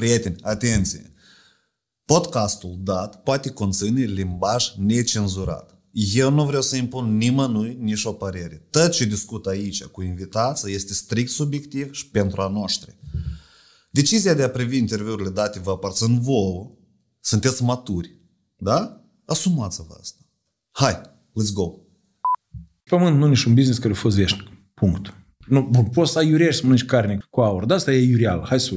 Prieteni, atenție! Podcastul dat poate conține limbaj necenzurat. Eu nu vreau să impun nimănui nici o părere. Tot ce discut aici cu invitația este strict subiectiv și pentru a noștri. Decizia de a privi interviurile date vă aparțin vouă. Sunteți maturi. Da? Asumați-vă asta. Hai, let's go! Pământ nu nici business care a fost veșnic. Punct. Nu, bun, poți să ai iurea și să mănânci carne cu aur, dar asta e iureal, hai să...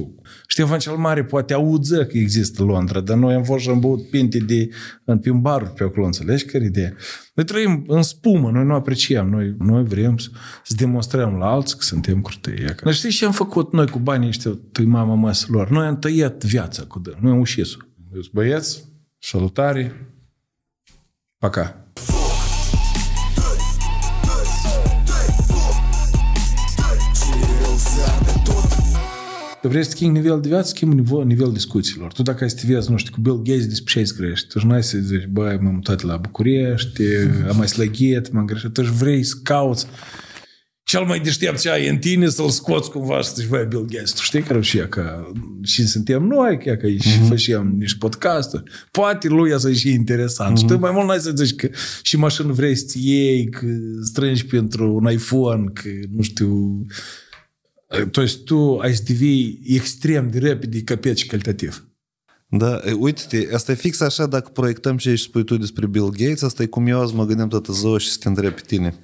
Ștefan cel Mare poate auză că există Londra, dar noi am fost și am băut pinte de, în, pe un bar pe acolo, înțelegi care idee? Noi trăim în spumă, noi nu apreciem, noi, noi vrem să, să demonstrăm la alții că suntem curtei. Noi știi ce am făcut noi cu banii ăștia, tu mama maselor? Noi am tăiat viața cu dă, noi am ușit-o. Băieți, salutare, paca. Vrei să schimbi nivelul de viață, schimbi nivel discuțiilor. Tu dacă ai să te vezi, nu știu, cu Bill Gates despre ce scrie, tu nu ai să zici, băi, m-am mutat la București, am mai slăghit, m-am greșit, tu vrei să cauți cel mai deștept ce ai în tine să-l scoți cumva și să zici, băi, Bill Gates, tu știi care și că și suntem noi, că, că și mm-hmm. facem niște podcasturi. Poate lui să și interesant. Mm-hmm. Și tu mhm. mai mult n-ai să zici că și mașină vrei să iei, că strângi pentru un iPhone, că nu știu, Э, то есть tu ai devii extrem de repede capeți calitativ. Da, uite-te, asta e fix așa dacă proiectăm ce ești spui tu despre Bill Gates, asta e cum eu azi mă gândeam toată ziua și să te întreb pe tine.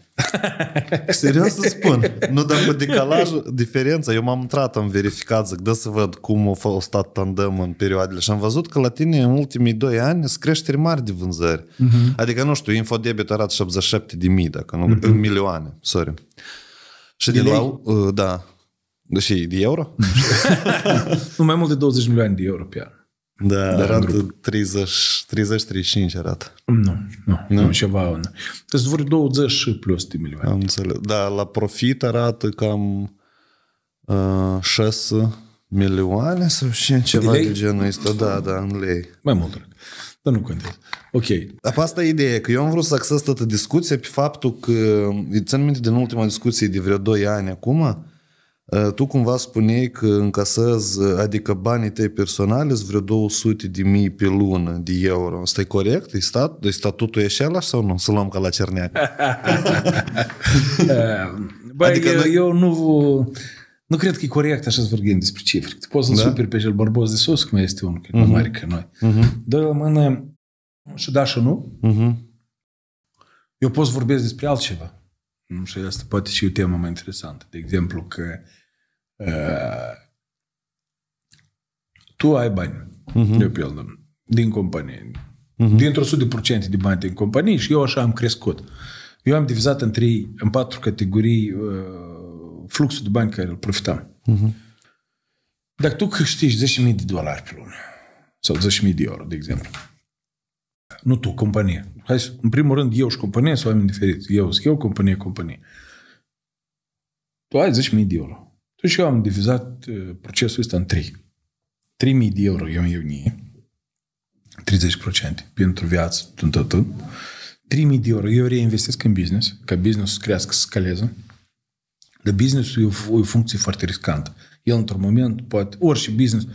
Serios să spun, nu dar cu decalajul, diferența, eu m-am intrat, am verificat, zic, da să văd cum a fost tandem în perioadele și am văzut că la tine în ultimii 2 ani sunt creșteri mari de vânzări. Uh-huh. Adică, nu știu, Infodebit arată 77 de mii, dacă nu, uh-huh. milioane, sorry. Și de, de la, uh, da, Deși de euro? nu, mai mult de 20 milioane de euro pe an. Da, Dar arată 30-35 arată. Nu, nu, nu, nu ceva. Nu. Deci vor 20 plus de milioane. Am înțeles. Da, la profit arată cam uh, 6 milioane sau și ceva de, de genul ăsta. Da, da, în lei. Mai mult. Dar nu contează. Ok. Dar asta e ideea, că eu am vrut să acces toată discuția pe faptul că, țin minte din ultima discuție de vreo 2 ani acum, Э, tu cumva spuneai că încasezi, adică banii tăi personale sunt vreo 200 de mii pe lună de euro. Asta e corect? E stat, de deci statutul e așa sau nu? Să luăm ca la Cerneac. Ehm, băi, adică eu, noi... eu nu... Nu cred că e corect așa să vorbim despre cifre. Poți să-l da? superi pe cel bărbos de sus, cum este unul, că e mai mhm. mare ca noi. Uh-huh. Doi la mână și da și nu. Uh-huh. Eu pot să vorbesc despre altceva. Nu știu, asta poate și o temă mai interesantă. De exemplu, că uh, tu ai bani, uh-huh. de pildă, din companie. Uh-huh. Dintr-o sută procente de bani din companie și eu așa am crescut. Eu am divizat în, trei, în patru categorii uh, fluxul de bani care îl profitam. Uh-huh. Mhm. Dacă tu câștigi 10.000 de dolari pe lună, sau 10.000 de euro, de exemplu, nu tu, companie. Hai să, în primul rând, eu și companie sunt oameni diferiți. Eu sunt eu, companie, companie. Tu ai 10.000 de euro. Tu și eu am divizat uh, procesul ăsta în 3. 3.000 de euro eu în iunie. 30% pentru viață, tot, tot, tot. 3.000 de euro eu reinvestesc în business, ca business să crească, să scaleze. Dar businessul e o, o funcție foarte riscantă. El, într-un moment, poate, orice business,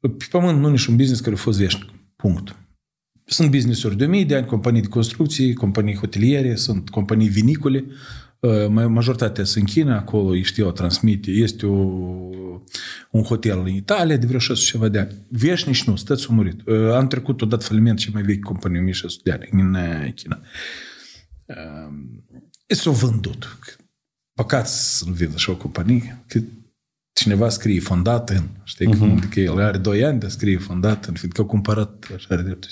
pe pământ nu e un business care a fost veșnic. Punct. Sunt business-uri de mii de ani, companii de construcții, companii hoteliere, sunt companii vinicole, uh, majoritatea sunt în China, acolo știu, transmite, este o, un hotel în Italia de vreo 600 ceva de ani. Veșnici nu, stăți murit. Uh, am trecut, o dat faliment și mai vechi companii 1600 de ani, în uh, China. E s-o vândut. Păcat să nu vină așa o companie, că cineva scrie fondat în, știi, uh-huh. că el are 2 ani, dar scrie fondat în, fiindcă au cumpărat așa de dreptul.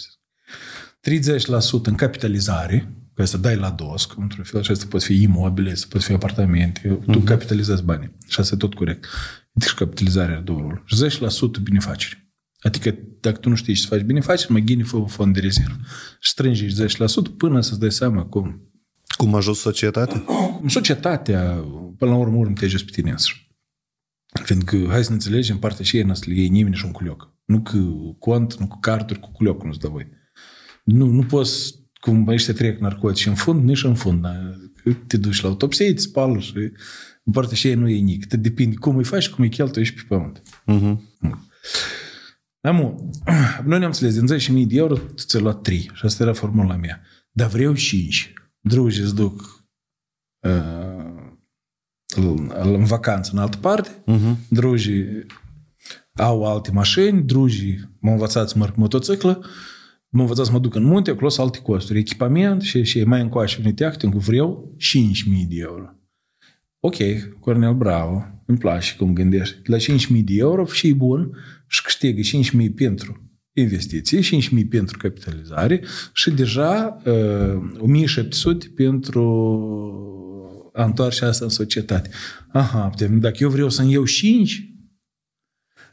30% în capitalizare, că să dai la DOSC, într-un fel, așa, pot fi imobile, să pot fi apartamente, uh-huh. tu mhm. capitalizezi banii. Și asta e tot corect. Deci capitalizarea are două roluri. Și 10% binefaceri. Adică dacă tu nu știi ce să faci binefaceri, mai ghini fă un fond de rezervă. Și strângi 10% până să-ți dai seama cum... Cum ajuns societatea? Societatea, până la urmă, urmă te ajuns pe tine însăși. Fiindcă, hai să ne înțelegem, partea și ei n-a să le iei nimeni și un culioc. Nu cu cont, nu cu carturi, cu culioc, nu-ți dă voi. Nu, nu poți cum ăștia trec narcotici în fund, nici în fund. Na. Te duci la autopsie, îți spală și în și ei nu e nici. Te depinde cum îi faci, și cum îi cheltuie și pe pământ. Mhm. Uh-huh. Da, noi ne-am înțeles, din 10.000 de euro tu ți-ai luat 3 și asta era formula mea. Dar vreau 5. Drugi îți duc uh, în vacanță în altă parte, uh-huh. Mhm. drugii au alte mașini, drugii m-au învățat să merg motociclă, M-am învățat să mă duc în munte, acolo sunt alte costuri. Echipament și, și mai încoace un teachting cu vreau 5.000 de euro. Ok, Cornel, bravo, îmi place cum gândești. La 5.000 de euro și e bun și câștigă 5.000 pentru investiții, 5.000 pentru capitalizare și deja uh, 1.700 pentru a întoarce asta în societate. Aha, dacă eu vreau să-mi iau 5,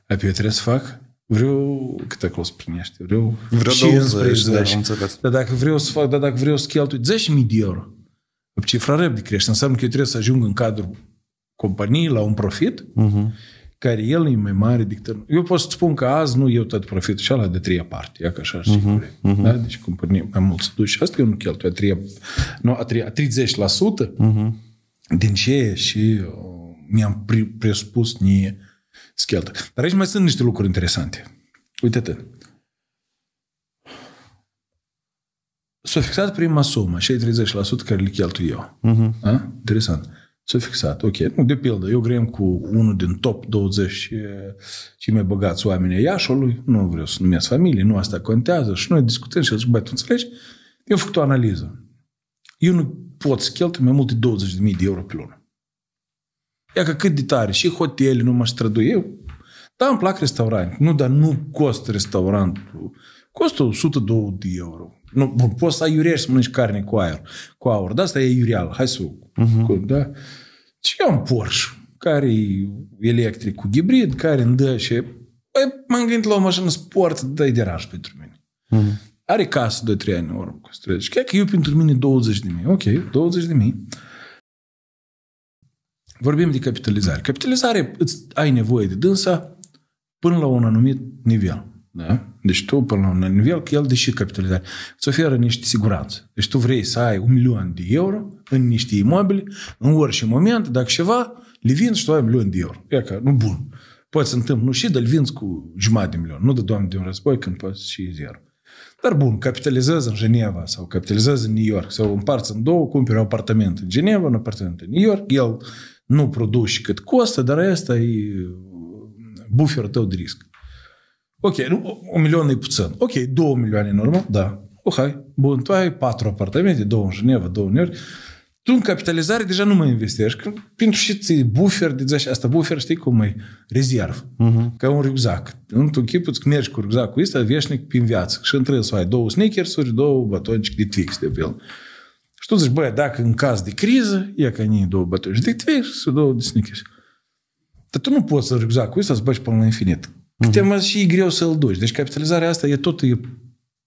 apoi eu trebuie să fac Vreau, câte acolo primești? Vreau, vreau 15, da, dar dacă vreau să fac, dar dacă vreau să cheltui 10.000 de euro, cifra repede crește. Înseamnă că eu trebuie să ajung în cadrul companiei la un profit, uh-huh. care el e mai mare decât... Eu pot să spun că azi nu eu tot profitul și ala de treia parte, ia că așa uh-huh. uh-huh. da? Deci companie mai mult să duci. Asta e eu nu cheltui a, treia, nu, a, treia, a 30% uh-huh. din ce și uh, mi-am presupus nie scheltă. Dar aici mai sunt niște lucruri interesante. Uite-te. S-a fixat prima sumă, și 30% care le cheltuie eu. Uh-huh. Mhm. A? Interesant. S-a fixat, ok. Nu, de pildă, eu grem cu unul din top 20 cei mai băgați oameni ai Iașului, nu vreau să numesc familie, nu asta contează, și noi discutăm și el zice, băi, tu înțelegi? Eu fac o analiză. Eu nu pot să cheltui mai mult de 20.000 de euro pe lună. Ia că cât de tare, și hotel, nu mă străduie. Da, îmi plac restaurant. Nu, dar nu cost restaurantul. Costă 102 de euro. Nu, bun, poți să aiurești să mănânci carne cu aer. Cu aur. Da, asta e iureală. Hai să... Uh-huh. da? Și eu am Porsche, care e electric cu hibrid, care îmi dă și... Păi, m-am gândit la o mașină sport, e deranj pentru mine. Uh-huh. Are casă de 3 ani în urmă. Și chiar că eu pentru mine 20 de mii. Ok, 20 de mii. Vorbim de capitalizare. Capitalizare, îți ai nevoie de dânsa până la un anumit nivel. Da? Deci tu, până la un anumit nivel, el, deși capitalizare, îți oferă niște siguranță. Deci tu vrei să ai un milion de euro în niște imobile, în orice moment, dacă ceva, le vin și tu ai un milion de euro. E ca, nu bun. Poți să întâmplă, nu și, dar le cu jumătate de milion. Nu de doamne de un război, când poți și zero. Dar bun, capitalizează în Geneva sau capitalizează în New York sau împarți în două, cumperi un apartament în Geneva, un apartament în New York, el nu produci cât costă, dar asta e uh, buferul tău de risc. Ok, nu, un milion e puțin. Ok, două milioane normal, da. Oh, hai, bun, tu ai patru apartamente, două în Geneva, două în York. Tu în capitalizare deja nu mai investești, pentru că ți de deja asta bufer, știi cum e, rezerv, uh-huh. Mhm. ca un rucsac. În tu chipul că mergi cu rucsacul ăsta veșnic prin viață și în să ai două sneakers două batonici, de Twix de pe el. Uh-huh tu zici, băi, dacă în caz de criză, ia că ni două bătăi de tei și două de sneakers. Dar tu nu poți să cu ăsta să bagi până la infinit. Câte huh Tema și e greu să-l duci. Deci capitalizarea asta e tot e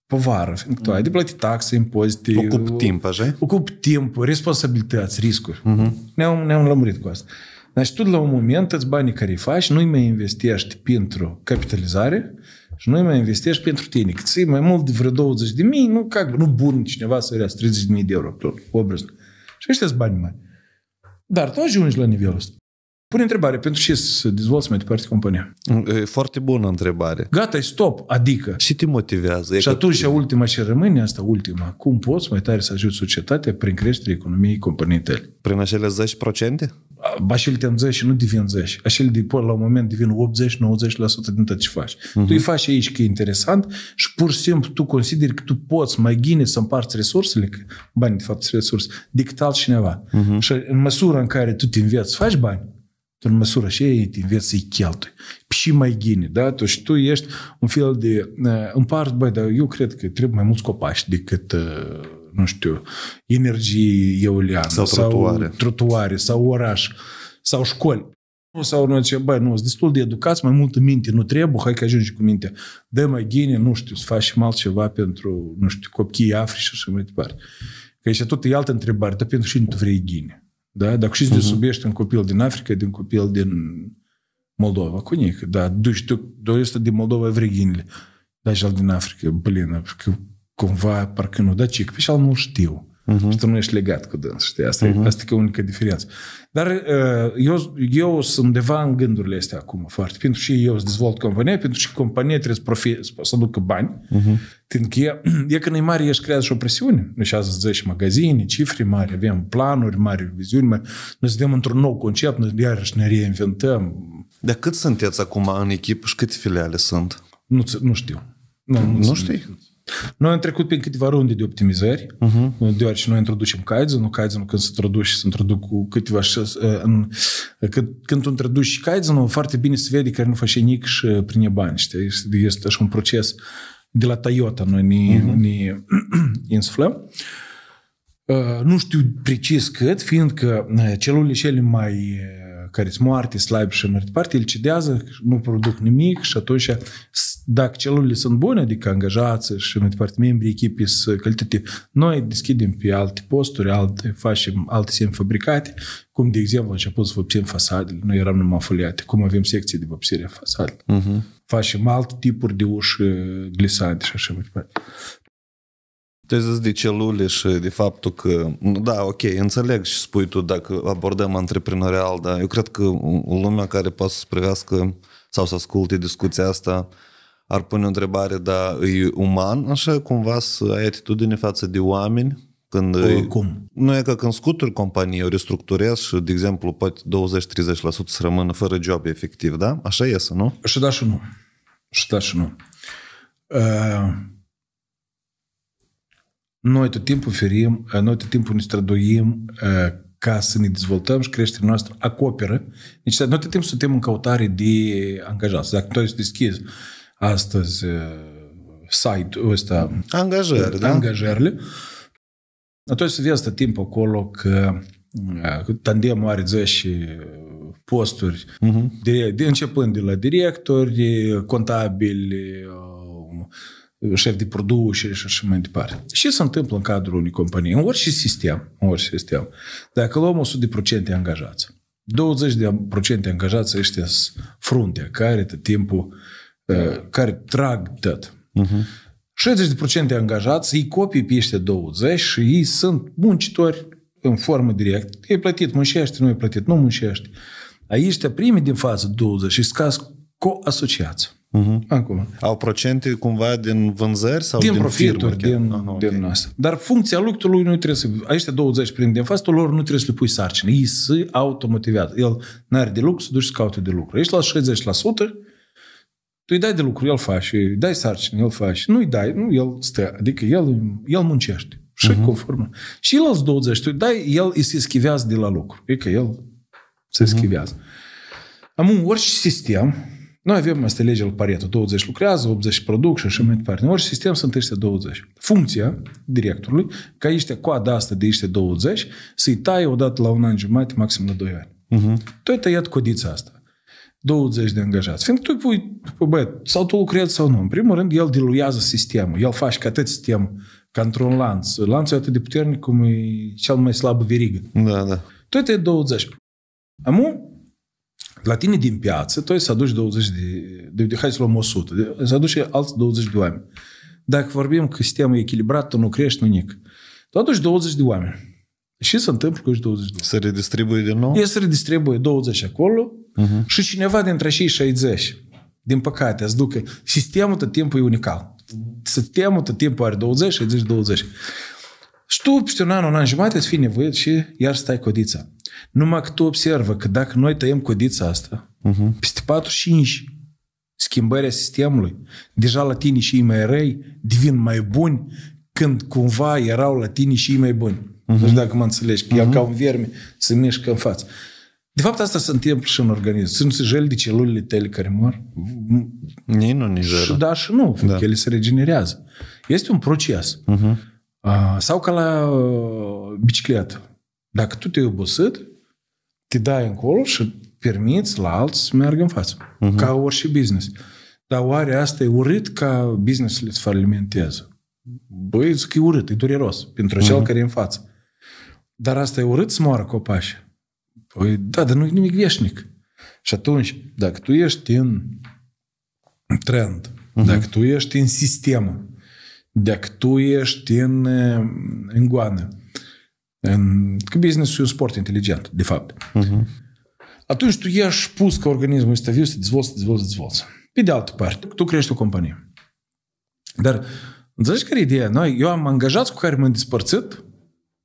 povară. Fiindcă uh tu mhm. ai de plătit taxe, impozite. Ocup timp, așa? Ocup timp, responsabilități, riscuri. uh Ne-am, ne-am lămurit cu asta. Deci tu la un moment îți banii care îi faci nu-i mai investești pentru capitalizare, și noi mai investești pentru tine. Că ții mai mult de vreo 20 de mii, nu, cac, nu bun cineva să vrea 30 de mii de euro Tot, obrăznă. Și ăștia sunt bani mari. Dar tu ajungi la nivelul ăsta. Pune întrebare, pentru ce să dezvolți mai departe compania? E foarte bună întrebare. Gata, stop, adică. Și te motivează. Și atunci, și ultima ce rămâne, asta ultima, cum poți mai tare să ajut societatea prin creșterea economiei companiei tale? Prin acele 10%? și te și nu devin 10. Așel de la un moment devin 80-90% din tot ce faci. Uh-huh. Tu îi faci aici că e interesant și pur și simplu tu consideri că tu poți mai gine să împarți resursele, bani de fapt resurse, decât altcineva. Uh-huh. Și în măsura în care tu te înveți să faci bani, în măsură și ei te înveți să-i cheltui. Și mai gine, da? și tu ești un fel de... Uh, Împart, băi, dar eu cred că trebuie mai mulți copaci decât uh, nu știu, energie eoliană sau, sau trotuare. trotuare sau oraș sau școli. Sau nu ce, băi, nu, sunt destul de educați, mai multă minte nu trebuie, hai că ajungi cu mintea. Dă mai gine, nu știu, să faci facem altceva pentru, nu știu, copiii afri și așa mai departe. Că aici tot e altă întrebare, dar pentru cine tu vrei gine? Da? Dacă știți uh-huh. de mhm. subești un copil din Africa, din copil din Moldova, cu nic, da, duci tu, este din Moldova evreghinile, da, și al din Africa, blină, cumva parcă nu, da, ce, pe și al nu știu. Uh-huh. Și tu nu ești legat cu dâns, știi? Asta, uh-huh. e, mhm. asta e unica diferență. Dar uh, eu, eu sunt undeva în gândurile astea acum foarte. Pentru că eu îți dezvolt compania, pentru că compania trebuie să, profi, să aducă bani. Uh-huh. Mhm. Pentru că e, e când e mare, ești creează și o presiune. Noi și azi și magazine, cifre mari, avem planuri mari, viziuni mari. Noi suntem într-un nou concept, noi iarăși ne reinventăm. Dar cât sunteți acum în echipă și câte filiale sunt? Nu, nu știu. Nu, nu, nu știi? Noi am trecut prin câteva runde de optimizări, uh-huh. deoarece noi introducem Kaizen, Kaizen când se traduce, se introduc cu câteva... Uh, în, uh, când, când tu introduci Kaizen, foarte bine se vede că nu faci nici și uh, prin bani, știi? Este așa un proces de la Toyota, noi ne, uh-huh. ne insuflăm. Nu știu precis cât, fiindcă celulele cele mai care sunt moarte, slabe și mai departe, ele cedează, nu produc nimic și atunci dacă celulele sunt bune, adică angajații și mai departe, membrii echipei sunt calitate, noi deschidem pe alte posturi, alte, facem alte fabricate. cum de exemplu a început să vopsim fasadele, noi eram numai foliate, cum avem secții de vopsire a Uh-huh. Facem alte tipuri de uși uh, glisante și așa mai departe. Tu ai zis de celule și de faptul că, da, ok, înțeleg și spui tu dacă abordăm antreprenorial, dar eu cred că lumea care poate să privească sau să asculte discuția asta, ar pune o întrebare, dar e uman așa cumva să ai atitudine față de oameni? Când păi, Cum? nu e că când scuturi companii, o restructurez și, de exemplu, poate 20-30% să rămână fără job efectiv, da? Așa iese, nu? Și da și nu. Și da și nu. Uh, noi tot timpul ferim, ă, noi tot timpul ne străduim ă, ca să ne dezvoltăm și creșterea noastră acoperă. Deci noi tot timpul suntem în căutare de angajați. Dacă tu ești deschis astăzi uh, site ăsta, angajări, da? angajările, atunci este timp acolo că uh, tandemul are 10 uh, posturi, uh-huh. de, de, începând de la directori, contabili, șef de producție și așa mai departe. Și se întâmplă în cadrul unei companii? În orice sistem, în orice sistem. Dacă luăm 100% angajați, 20% de angajați ăștia sunt fruntea, care tot timpul care trag tot. Uh-huh. Mhm. 60% angajați, ei copii pe ăștia 20 și ei sunt muncitori în formă direct. E plătit, muncește, nu e plătit, nu muncește. Aici primi din fază 20 și scas cu asociați Uh-huh. Acum. Au procente cumva din vânzări sau din, din profituri, firmă, din, Aha, okay. din asta. Dar funcția lucrului nu trebuie să... Aici 20 prin din fastul lor nu trebuie să le pui sarcini. Ei se automotivează. El n-are de lucru să duci să caute de lucru. Ești la 60%, tu îi dai de lucru, el face, îi dai sarcini, el face. Nu îi dai, nu, el stă. Adică el, el muncește. Și uh-huh. conform. Și el 20, tu îi dai, el îi se schivează de la lucru. Adică el se uh-huh. schivează. Am un orice sistem, noi avem asta legea lui Pareto, 20 lucrează, 80 produc și așa mai departe. În orice sistem sunt ăștia 20. Funcția directorului, ca ăștia coada asta de ăștia 20, să-i taie odată la un an jumate, maxim la 2 ani. Uh-huh. Tu ai tăiat codița asta. 20 de angajați. Fiindcă tu pui pe băiat, sau tu lucrezi sau nu. În primul rând, el diluează sistemul. El face ca atât sistemul, ca într-un lanț. Lanțul e atât de puternic cum e cel mai slab verigă. Da, da. Tu te 20. Amu, la tine din piață, tu să aduci 20 de, de, de hai să luăm 100, de, să aduci alți 20 de oameni. Dacă vorbim că sistemul e echilibrat, tu nu crești, nu nic. Tu aduci 20 de oameni. Și se întâmplă cu 20 de Se redistribuie din nou? E se redistribuie 20 acolo uh-huh. și cineva dintre cei 60, din păcate, îți ducă. Sistemul tot timpul e unical. Sistemul tot timpul are 20, 60, 20. Și tu, peste un an, un an jumate, îți fi nevoit și iar stai codița. Numai că tu observă că dacă noi tăiem codița asta, uh-huh. peste 45 schimbarea sistemului, deja latinii și ei mai răi devin mai buni când cumva erau latinii și ei mai buni. Uh-huh. dacă mă înțelegi, că uh-huh. Mhm. el ca un vierme se mișcă în față. De fapt, asta se întâmplă și în organism. Sunt se jeli de celulele tale care mor. Nici nu, nici Și da, și nu, da. ele se regenerează. Este un proces. Uh-huh. A, sau ca la uh, bicicletă. Dacă tu te-ai obosit, te dai încolo și permiți la alții să meargă în față. Uh-huh. Ca orice business. Dar oare asta e urât ca business-urile să falimentează? Băi, zic că e urât, e dureros pentru uh-huh. cel care e în față. Dar asta e urât să moară copașii. Păi da, dar nu e nimic veșnic. Și atunci, dacă tu ești în trend, uh-huh. dacă tu ești în sistemă, dacă tu ești în, eh, în goană, în, că business e un sport inteligent, de fapt, uh-huh. atunci tu ești pus ca organismul este viu să te dezvolți, să dezvolți, să dezvolți. Pe de altă parte, tu crești o companie. Dar, înțelegi care e ideea? Noi, eu am angajat cu care m-am despărțit,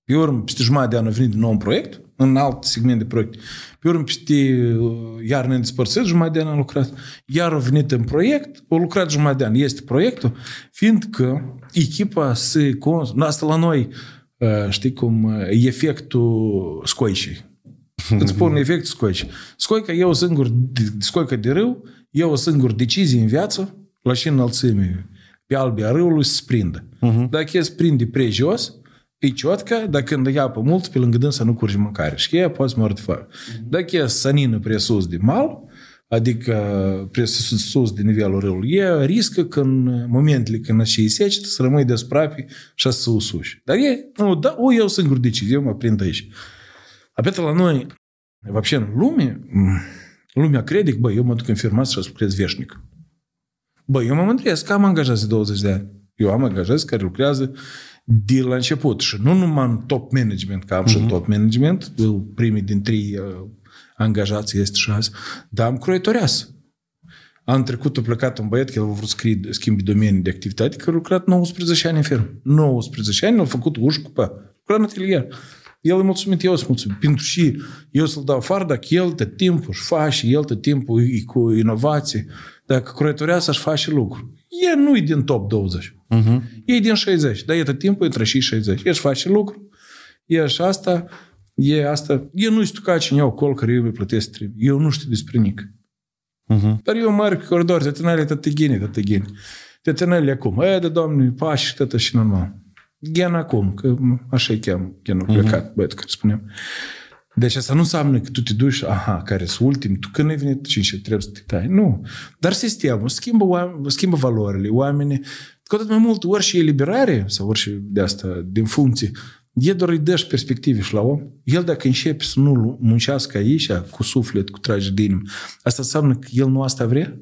pe urmă, peste jumătate de an a venit din nou un proiect, în alt segment de proiect. Pe urmă, peste uh, iarnă ne despărțesc, jumătate de an am lucrat. Iar a venit în proiect, o lucrat jumătate de an. Este proiectul, fiindcă echipa se... Cons- asta la noi, uh, știi cum, uh, efectul scoicii. Îți spun efect scoici. Scoica eu singur, scoica de râu, eu singur decizie în viață, la și înălțime pe albia râului se prindă. Uh-huh. Mhm. Dacă e prinde prejos, E ciotcă, dar când ia pe mult, pe lângă dânsa nu curge mâncare. Și ea poate să de fără. Mhm. Dacă e prea presus de mal, adică presus sus de nivelul râului, e riscă că în momentele când așa e secetă să rămâi desprapi și să usuși. Dar e, nu, da, o, eu singur decizi, eu mă prind aici. Apetă la noi, în lume, lumea crede că, băi, eu mă duc în firma și lucrez veșnic. Băi, eu mă mândresc că am angajat de 20 de ani. Eu am angajat care lucrează de la început și nu numai în top management, că am mm-hmm. și mhm. top management, primii din trei uh, angajați este și azi, dar am croitoreas. Am trecut, a plecat un băiat, că el a vrut scrie, schimbi domenii de activitate, că a lucrat 19 ani în firmă. 19 ani, l-a făcut uși cu pe, lucrat în atelier. El e mulțumit, eu sunt mulțumit. Pentru și eu să-l dau afară dacă el tot timpul își face, el tot timpul e cu inovații. Dacă croitorează, aș face lucru. El nu e din top 20. Uh-huh. Ei din 60, dar e tot timpul între și 60. Ești face lucru, ești asta, e asta. Eu nu știu ca cine iau col care eu îi plătesc trib. Eu nu știu despre nic. Uh-huh. Mhm. Dar eu merg coridor, te tânăle, te te te te Te tânăle acum. E, de doamne, pași, tătă și normal. Gen acum, că așa i cheamă genul uh-huh. plecat, băiatul că spuneam. Deci asta nu înseamnă că tu te duci, aha, care sunt ultim, tu când ai venit, cinci, trebuie să te tai. Nu. Dar sistemul schimbă, oameni, schimbă valorile, oamenii. Cu atât mai mult, orice eliberare sau și de asta, din funcție, E doar îi dăși perspective și la om. El dacă începe să nu muncească aici, cu suflet, cu trage din inimă, asta înseamnă că el nu asta vrea?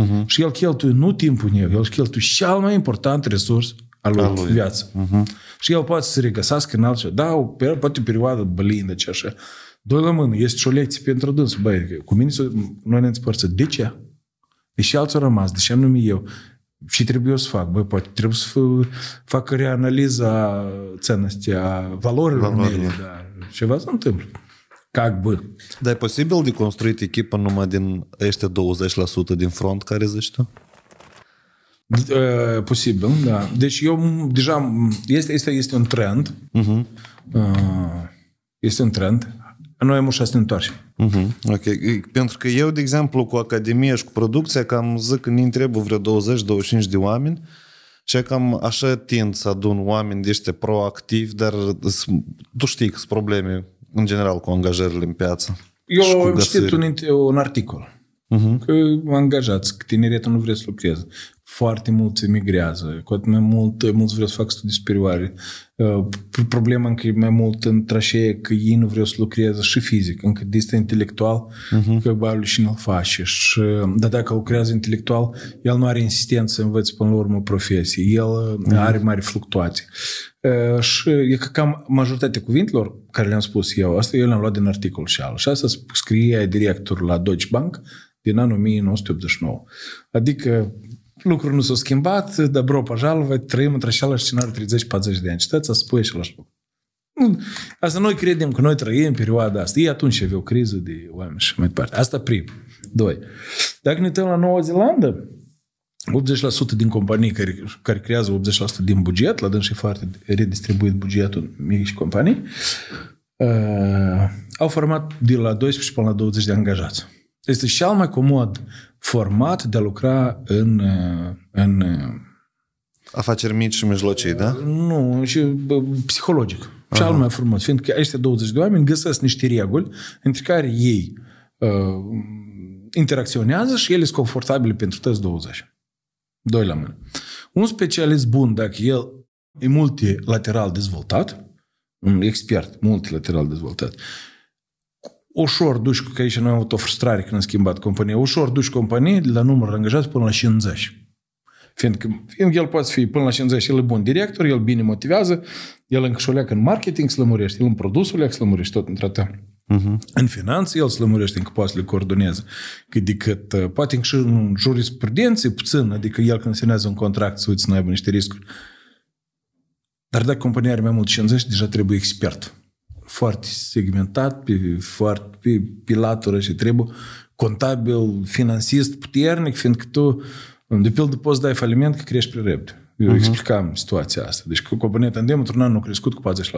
Uh-huh. Și el cheltuie nu timpul meu, el cheltuie cel mai important resurs, a lui, a lui. viață. Uh-huh. Și el poate să se regăsească în altceva. Da, o, poate o perioadă blindă, ce așa. Doi la mână, este și o lecție pentru dâns. Băi, cu mine noi ne împărțim. De ce? De ce alții au rămas? De ce am numit eu? Și trebuie să fac? Băi, poate trebuie să fac reanaliza țenăstii, a valorilor Valorile. mele. Da. ceva se întâmplă. Как бы. Dar e posibil de construit echipă numai din ăștia 20% din front care zici tu? E, posibil, da. Deci eu deja, este, este, este un trend. Uh-huh. Uh, este un trend. Noi am ușa să ne întoarcem. Uh-huh. Ok. Pentru că eu, de exemplu, cu Academie și cu producția, cam zic că ne întrebă vreo 20-25 de oameni și cam așa tind să adun oameni de ăștia proactivi, dar tu știi că sunt probleme în general cu angajările în piață. Eu am citit un, un articol. Uh-huh. Că angajați, că tineretul nu vrea să lucreze foarte mulți emigrează, cu atât mai mult, mulți vreau să fac studii superioare. Uh, problema încă e mai mult în trașee că ei nu vreau să lucreze și fizic, încă de este intelectual, uh-huh. că barul și nu-l face. Și, uh, dar dacă lucrează intelectual, el nu are insistență să învățe până la urmă profesie. El uh-huh. are mari fluctuații. Uh, și e că cam majoritatea cuvintelor care le-am spus eu, asta eu le-am luat din articol și al. Și asta scrie directorul la Deutsche Bank din anul 1989. Adică lucrul nu s-a schimbat, dar bro, pe jalvă, trăim într și scenariu 30-40 de ani. Și să spui același lucru. Asta noi credem că noi trăim perioada asta. Ei atunci aveau criză de oameni și mai departe. Asta prim. Doi. Dacă ne uităm la Noua Zeelandă, 80% din companii care, care creează 80% din buget, la dânsă și foarte redistribuit bugetul mici companii, uh, au format de la 12 până la 20 de angajați. Este cel mai comod format de a lucra în, uh, în uh, Afaceri mici și mijlocii, da? Nu, și bă, psihologic. Și al mai frumos, fiindcă aceștia 20 de oameni găsesc niște reguli între care ei uh, interacționează și ele sunt confortabile pentru toți 20. Doi la mână. Un specialist bun, dacă el e multilateral dezvoltat, un expert multilateral dezvoltat, ușor duci, că aici noi am avut o frustrare când am schimbat companie, ușor duci companie, de la numărul angajați până la 50. Fiindcă, fiindcă el poate fi până la 50, el e bun director, el bine motivează, el încă și în marketing slămurește, el în produsul leac slămurește tot între ta. Uh-huh. Mhm. În finanțe el slămurește încă poate să le coordoneze. Cât de cât, poate și în jurisprudență puțin, adică el când semnează un contract să uiți să nu aibă niște riscuri. Dar dacă compania are mai mult de 50, deja trebuie expert foarte segmentat, pe, foarte, pe, pe latură și trebuie contabil, finanțist puternic, fiindcă tu, de pildă, poți dai faliment că crești prea repede. Eu uh-huh. explicam situația asta. Deci cu compania Tandem într-un an nu a crescut cu 40%. 40%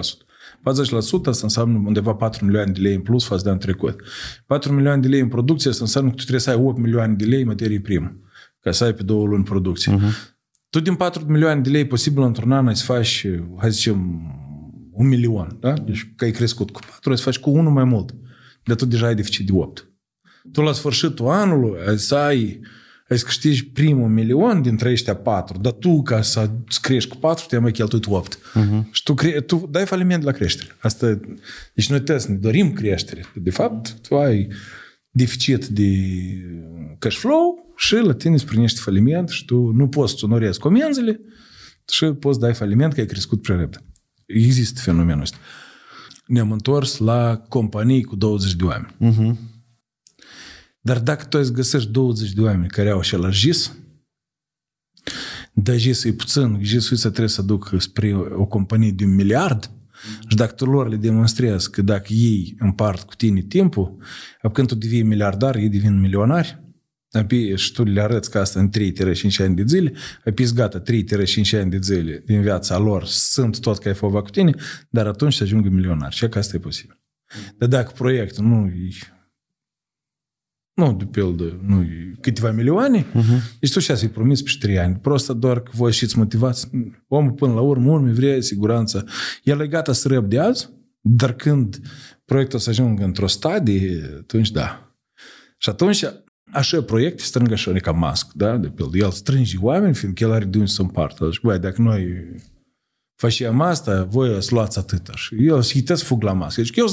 asta înseamnă undeva 4 milioane de lei în plus față de anul trecut. 4 milioane de lei în producție asta înseamnă că tu trebuie să ai 8 milioane de lei materie primă ca să ai pe două luni producție. Uh-huh. Tu din 4 milioane de lei posibil într-un an ai să faci, hai să zicem, un milion, da? Deci că ai crescut cu 4, să faci cu unul mai mult. De tot deja ai deficit de 8. Tu la sfârșitul anului ai să ai ai să câștigi primul milion dintre ăștia patru, dar tu, ca să crești cu patru, te-ai mai cheltuit opt. Uh-huh. Și tu, cre- tu dai faliment la creștere. Asta, deci noi trebuie să ne dorim creștere. De fapt, tu ai deficit de cash flow și la tine îți primești faliment și tu nu poți să onorezi comenzile și poți să dai faliment că ai crescut prea repede. Există fenomenul ăsta. Ne-am întors la companii cu 20 de oameni. Uh-huh. Dar dacă tu ai găsești 20 de oameni care au așa GIS, dar GIS e puțin, GIS-ul ăsta trebuie să duc spre o companie de un miliard, și dacă tu lor le demonstrezi că dacă ei împart cu tine timpul, când tu devii miliardar, ei devin milionari, Apoi, și tu le arăți că asta în 3-5 ani de zile, apoi gata, 3-5 ani de zile din viața lor sunt tot ca ai făcut cu tine, dar atunci se ajungă milionar. Și că asta e posibil. Dar dacă proiectul nu e nu, de pildă, nu, câteva milioane, uh-huh. deci tu și să-i promiți pe 3 ani. Prostă doar că voi și-ți motivați. Omul până la urmă, urmă, vrea siguranță. El e gata să răb de azi, dar când proiectul o să ajungă într-o stadie, atunci da. Și atunci așa proiecte strâng așa, ca adică Musk, da? De pildă, el strânge oameni, fiindcă el are de unde să împartă. Deci, băi, dacă noi facem asta, voi să luați atâta. Și eu să hitesc fug la mască. Deci, eu,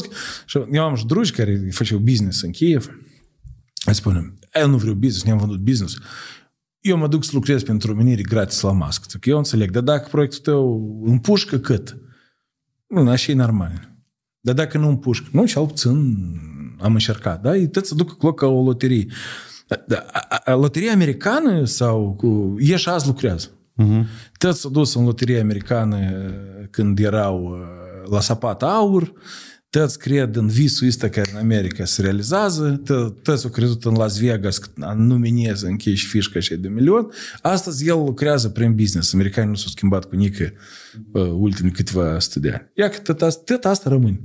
eu am și drugi care făceau business în Kiev. Îi spunem, eu nu vreau business, ne-am vândut business. Eu mă duc să lucrez pentru omenire gratis la mască. Deci, eu înțeleg, dar dacă proiectul tău împușcă cât? Nu, așa e normal. Dar dacă nu împușcă, nu, cel puțin am încercat, da? Ei tot să duc cloc ca o loterie. Da, da, loteria americană sau cu... E și azi lucrează. Uh-huh. Mhm. Tot s-a dus în loteria americană când erau uh, la sapat aur, tot cred în visul ăsta care în America se realizează, s-a crezut în Las Vegas că nu în închei și fișca și de milion. Astăzi el lucrează prin business. Americanii nu s-au schimbat cu nică uh, ultimii câteva sute de Ia că tot asta, tot asta rămâne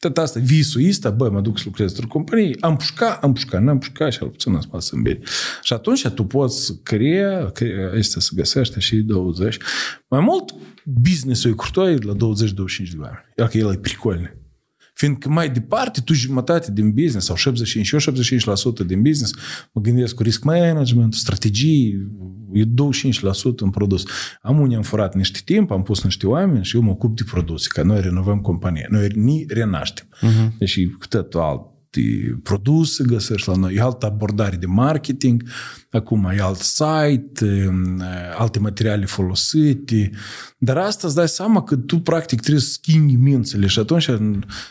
tot asta, visul ăsta, bă, mă duc să lucrez într-o companie, am pușcat, am pușcat, n-am pușcat și al puțin am spus în bine. Și atunci tu poți crea, este să găsești și 20. Mai mult, business-ul e curtoi la 20-25 de oameni. Iar că el e pricolne. Fiindcă mai departe, tu jumătate din business sau 75, eu 75% din business, mă gândesc cu risk management, strategii, e 25% în produs. Am unii am furat niște timp, am pus niște oameni și eu mă ocup de produse, că noi renovăm compania, noi ni renaștem. Uh-huh. Mhm. Deci cu totul alt produse găsești la noi, e altă abordare de marketing, acum e alt site, um, uh, alte materiale folosite, dar asta îți dai seama că tu practic trebuie să schimbi mințele și atunci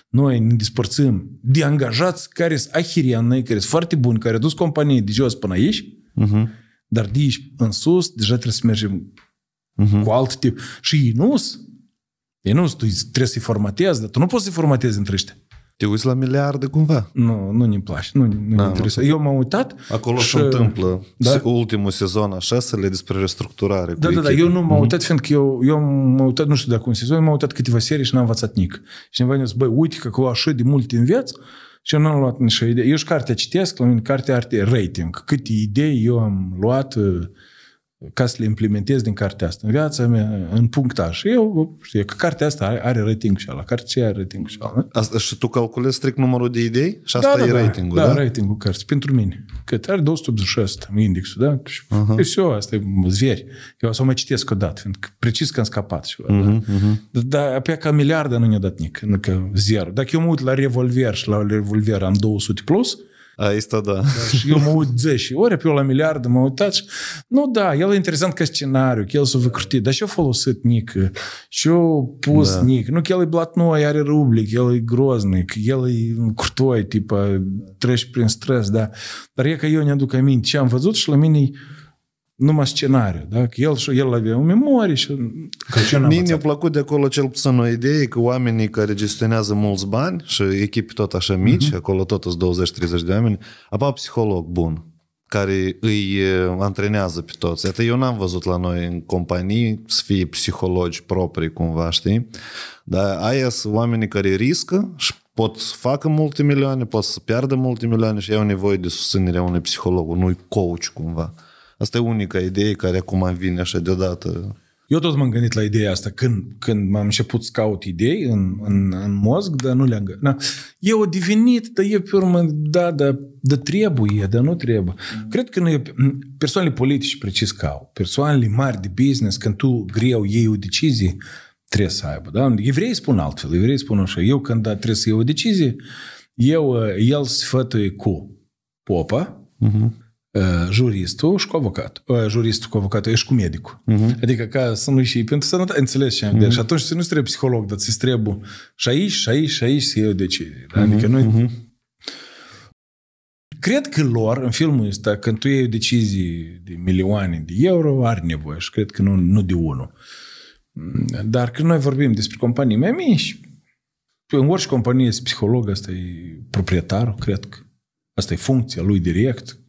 noi ne dispărțim de angajați care sunt ahirianei, care sunt foarte buni, care au dus companie de jos până aici, uh-huh dar de aici în sus, deja trebuie să mergem uh-huh. cu alt tip. Și ei nu Ei nu tu trebuie să-i formatezi, dar tu nu poți să-i formatezi între ăștia. Te uiți la miliarde cumva? Nu, nu ne place, nu, nu da, interesează. Eu m-am uitat Acolo se întâmplă da? ultimul sezon a șaselea despre restructurare Da, da, da, eu nu m-am mhm. uitat, mm-hmm. fiindcă eu, eu m-am uitat, nu știu dacă un sezon, m-am uitat câteva serii și n-am învățat nic. Și ne am zis, băi, uite că acolo așa de mult în viață, și eu n-am luat nicio idee. Eu și cartea citesc, la mine cartea arte rating. Câte idei eu am luat, uh, ca să le implementez din cartea asta în viața mea, în punctaj. Eu știu că cartea asta are, are rating și ala, cartea are rating și ala. Asta, și tu calculezi strict numărul de idei și asta da, da e da, ratingul, da? Da, ratingul cărții, pentru mine. Că are 286 indexul, da? Și uh-huh. eu, asta e zveri. Eu o să o mai citesc o dată, fiindcă precis că am scapat și uh-huh, da? uh-huh. Dar pe ca miliardă nu ne-a dat nici, că zero. Dacă eu mă uit la revolver și la revolver am 200 plus, uh Asta da. da. Și eu mă uit 10 ori pe eu la miliardă, mă uitat și... Nu, da, el e interesant ca scenariu, că el s-a văcrutit, dar ce a folosit nic, și-a pus da. nic. Nu că el e blatnoi, are rublic, el e groznic, el e curtoi, tipa, treci prin stres, da. Dar e că eu ne aduc aminte ce am văzut și la mine e numai scenariu, da? Că el, și el avea o memorie și... Că ce Mie mi-a plăcut de acolo cel puțin o idee că oamenii care gestionează mulți bani și echipe tot așa mici, uh-huh. acolo tot 20-30 de oameni, apar psiholog bun care îi antrenează pe toți. eu n-am văzut la noi în companii să fie psihologi proprii cumva, știi? Dar aia sunt oamenii care riscă și pot să facă multe milioane, pot să piardă multe milioane și au nevoie de susținerea unui psiholog, unui coach cumva. Asta e unica idee care acum vine așa deodată. Eu tot m-am gândit la ideea asta când, când m-am început să caut idei în, în, în mozg, dar nu le-am găsit. e o divinit, dar e pe urmă, da, da, da trebuie, dar nu trebuie. Mm. Cred că noi, persoanele politici precis ca au, persoanele mari de business, când tu greu iei o decizie, trebuie să aibă. Da? Evrei spun altfel, evrei spun așa, eu când da, trebuie să iau o decizie, eu, eh, el sfătuie cu popa, Mm-hmm Uh, juristul și cu avocat. Uh, juristul cu avocatul, ești cu medicul. Uh-huh. Adică ca să nu și pentru sănătate. Înțelegi ce am uh-huh. Și atunci nu trebuie psiholog, dar ți trebuie și aici, și aici, și aici să iei o decizie. Da, mhm, adică uh-huh. noi... Uh-huh. Cred că lor, în filmul ăsta, când tu iei o decizie de milioane de euro, are nevoie și cred că nu, nu de unul. Mm, dar când noi vorbim despre companii mai mici, păi în orice companie este psiholog, asta e proprietarul, cred că. Asta e funcția lui direct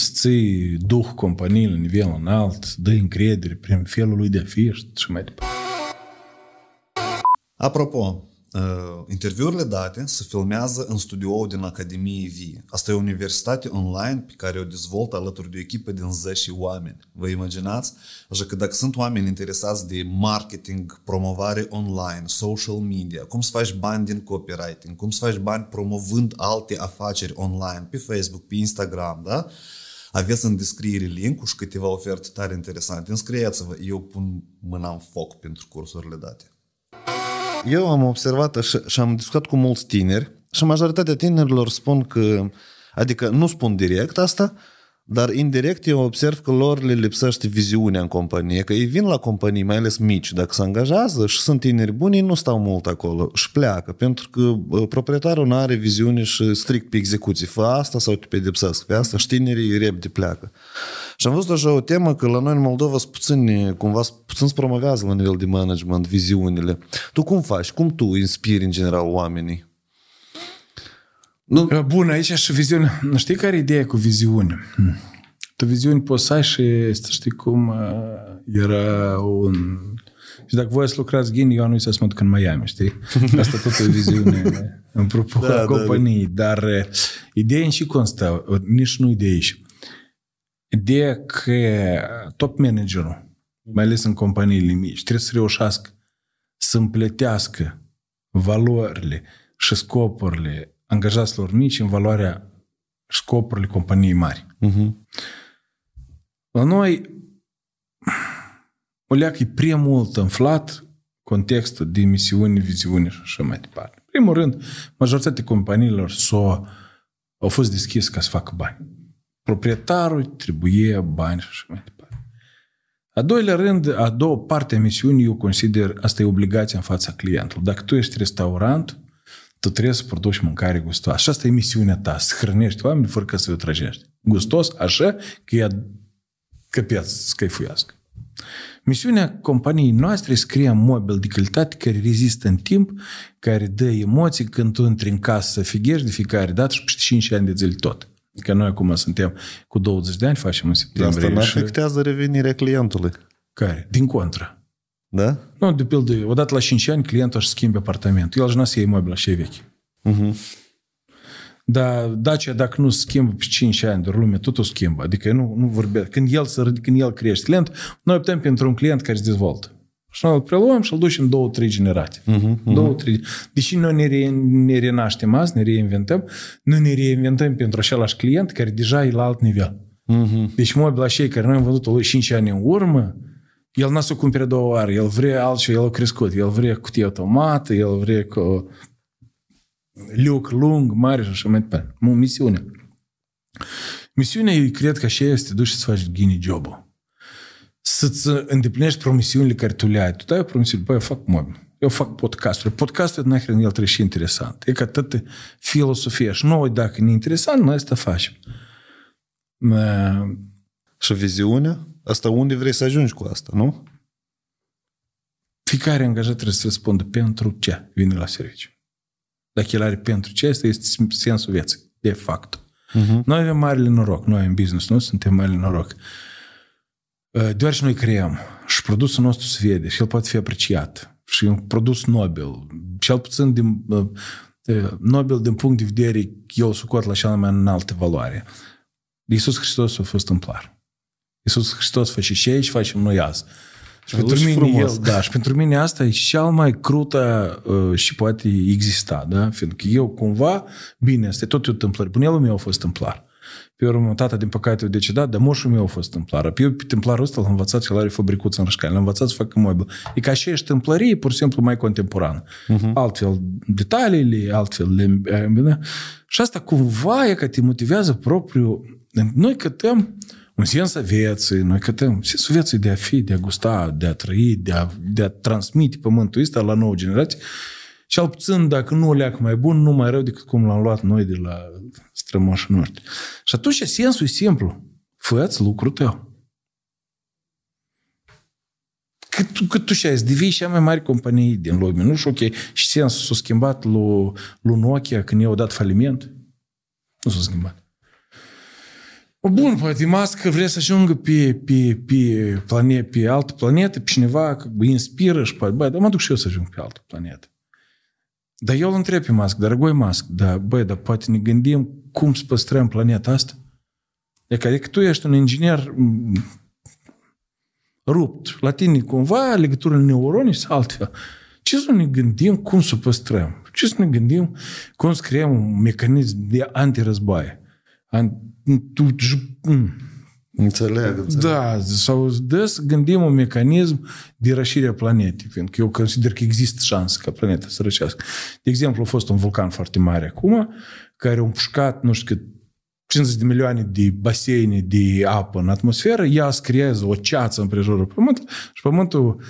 să ții duh companiei la nivel înalt, dă încredere prin felul lui de a fi și mai departe. Apropo, uh, interviurile date se filmează în studioul din Academie Vie. Asta e o universitate online pe care o dezvoltă alături de o echipă din 10 oameni. Vă imaginați? Așa că dacă sunt oameni interesați de marketing, promovare online, social media, cum să faci bani din copywriting, cum să faci bani promovând alte afaceri online, pe Facebook, pe Instagram, da? Aveți în descriere link și câteva oferte tare interesante. Înscrieți-vă, eu pun mâna în foc pentru cursurile date. Eu am observat și, și am discutat cu mulți tineri și majoritatea tinerilor spun că, adică nu spun direct asta, dar indirect eu observ că lor le lipsește viziunea în companie, că ei vin la companii, mai ales mici, dacă se angajează și sunt tineri buni, nu stau mult acolo și pleacă, pentru că uh, proprietarul nu are viziune și strict pe execuție Fă asta sau te pedepsesc, fă asta și tinerii repede pleacă. Și am văzut așa o temă că la noi în Moldova sunt puțin, cumva, puțin se promovează la nivel de management viziunile. Tu cum faci? Cum tu inspiri în general oamenii? Nu? Bun, aici și viziune. Știi care e ideea cu viziune? Hmm. Tu viziuni poți să ai și să știi cum uh, era un... Și dacă voi să lucrați ghin, eu anunț să mă duc în Miami, știi? Asta tot e viziune în propunerea da, companiei. Da, da. da. Dar uh, ideea în și constă, uh, nici nu ideea aici. Ideea că top managerul, mai ales în companiile mici, trebuie să reușească să împletească valorile și scopurile angajaților mici în valoarea scopurilor companiei mari. Uh-huh. La noi, Oleac e prea mult înflat contextul de misiune, viziune și așa mai departe. În primul rând, majoritatea companiilor s-au au fost deschise ca să facă bani. Proprietarul trebuie bani și așa mai departe. A doilea rând, a doua parte a misiunii, eu consider, asta e obligația în fața clientului. Dacă tu ești restaurant, tu trebuie să produci mâncare gustoasă. Așa asta e misiunea ta, să hrănești oameni fără ca să-i otrăjești. Gustos, așa, că ea căpiați, scăifuiască. Misiunea companiei noastre scrie mobil de calitate care rezistă în timp, care dă emoții când tu intri în casă să fighești de fiecare dată și peste 5 ani de zile tot. Că noi acum suntem cu 20 de ani, facem în septembrie. Asta nu afectează revenirea clientului. Care? Din contră. Da? Nu, de pildă, odată la 5 ani clientul își schimbe apartament. El își n-a să iei mobila și vechi. Uh-huh. Mhm. Dar Dacia, dacă nu schimbă pe 5 ani, doar lumea tot schimbă. Adică nu, nu vorbesc. Când el, se, când el crește client, noi optăm pentru un client care se dezvoltă. Și îl preluăm și îl ducem două, trei generații. Uh-huh, Două, trei. Deși noi ne, re, ne renaștem azi, ne reinventăm, nu ne reinventăm pentru același client care deja e la alt nivel. Uh-huh. Deci mobila cei care noi am văzut-o lui 5 ani în urmă, el n-a să o cumpere două ori. el vrea altceva, el a crescut, el vrea cutie automată, el vrea cu luc lung, mare și așa mai departe. Misiunea. Misiunea, eu cred că așa este, duci să faci gini job Să-ți îndeplinești promisiunile care tu le ai. Tu dai o promisiune, băi, eu fac mobil eu fac podcasturi. Podcastul nahrin el trebuie și interesant. E că atât filosofia. Și noi, dacă e interesant, noi asta facem. Și viziunea? Asta unde vrei să ajungi cu asta, nu? Fiecare angajat trebuie să răspundă pentru ce vine la serviciu. Dacă el are pentru ce, asta este sensul vieții, de fapt. Uh-huh. Noi avem marele noroc, noi în business, nu suntem marele noroc. Uh, Deoarece noi creăm și produsul nostru se vede și el poate fi apreciat și e un produs nobil, cel puțin din, uh, uh, nobil din punct de vedere, eu sucot la cea mai înaltă valoare. Iisus Hristos a fost în plar. Iisus Hristos face și aici, facem noi azi. Și pentru, mine, frumos. el, da, și pentru mine asta e cel mai crută uh, și poate exista, da? Fiindcă eu cumva, bine, asta e tot o întâmplare. Bunelul meu a fost întâmplar. Pe urmă, tata, din păcate, a decedat, dar moșul meu a fost Pe Eu pe ăsta l-am învățat și l-are fabricuță în Rășcani, l-am învățat să facă mobil. E ca ești tâmplărie, pur și simplu, mai contemporan. Uh-huh. Altfel detaliile, altfel le... Și asta cumva e că te motivează propriu. Noi cătăm un sens a vieții, noi cătăm sensul vieții de a fi, de a gusta, de a trăi, de a, de a transmite pământul ăsta la nouă generație, al puțin dacă nu o leac mai bun, nu mai rău decât cum l-am luat noi de la strămoșii noștri. Și atunci sensul e simplu. Fă-ți lucrul tău. Că tu, că tu și ai devii cea mai mare companie din lume. Nu știu, ok, și sensul s-a schimbat lui, lui Nokia când i-au dat faliment? Nu s-a schimbat. Bun, poate mhm. mască vrea să ajungă pe, pe, pe, planet, pe altă planetă, pe cineva bă, inspiră și poate, băi, dar mă duc și eu să ajung pe altă planetă. Dar eu îl întreb pe Musk, dragoi Musk, dar băi, dar poate ne gândim cum să păstrăm planeta asta? Adică, adică tu ești un inginer rupt. La tine cumva legăturile neuronii sau altfel. Ce să ne gândim cum să păstrăm? Ce să ne gândim cum să creăm un mecanism de antirăzbaie? tu... Mm. Înțeleg, înțeleg. Da, sau des gândim un mecanism de rășire a planetei, că eu consider că există șansă ca planeta să rășească. De exemplu, a fost un vulcan foarte mare acum, care a împușcat, nu știu cât, 50 de milioane de baseine de apă în atmosferă, ea scriează o ceață în prejurul Pământului și Pământul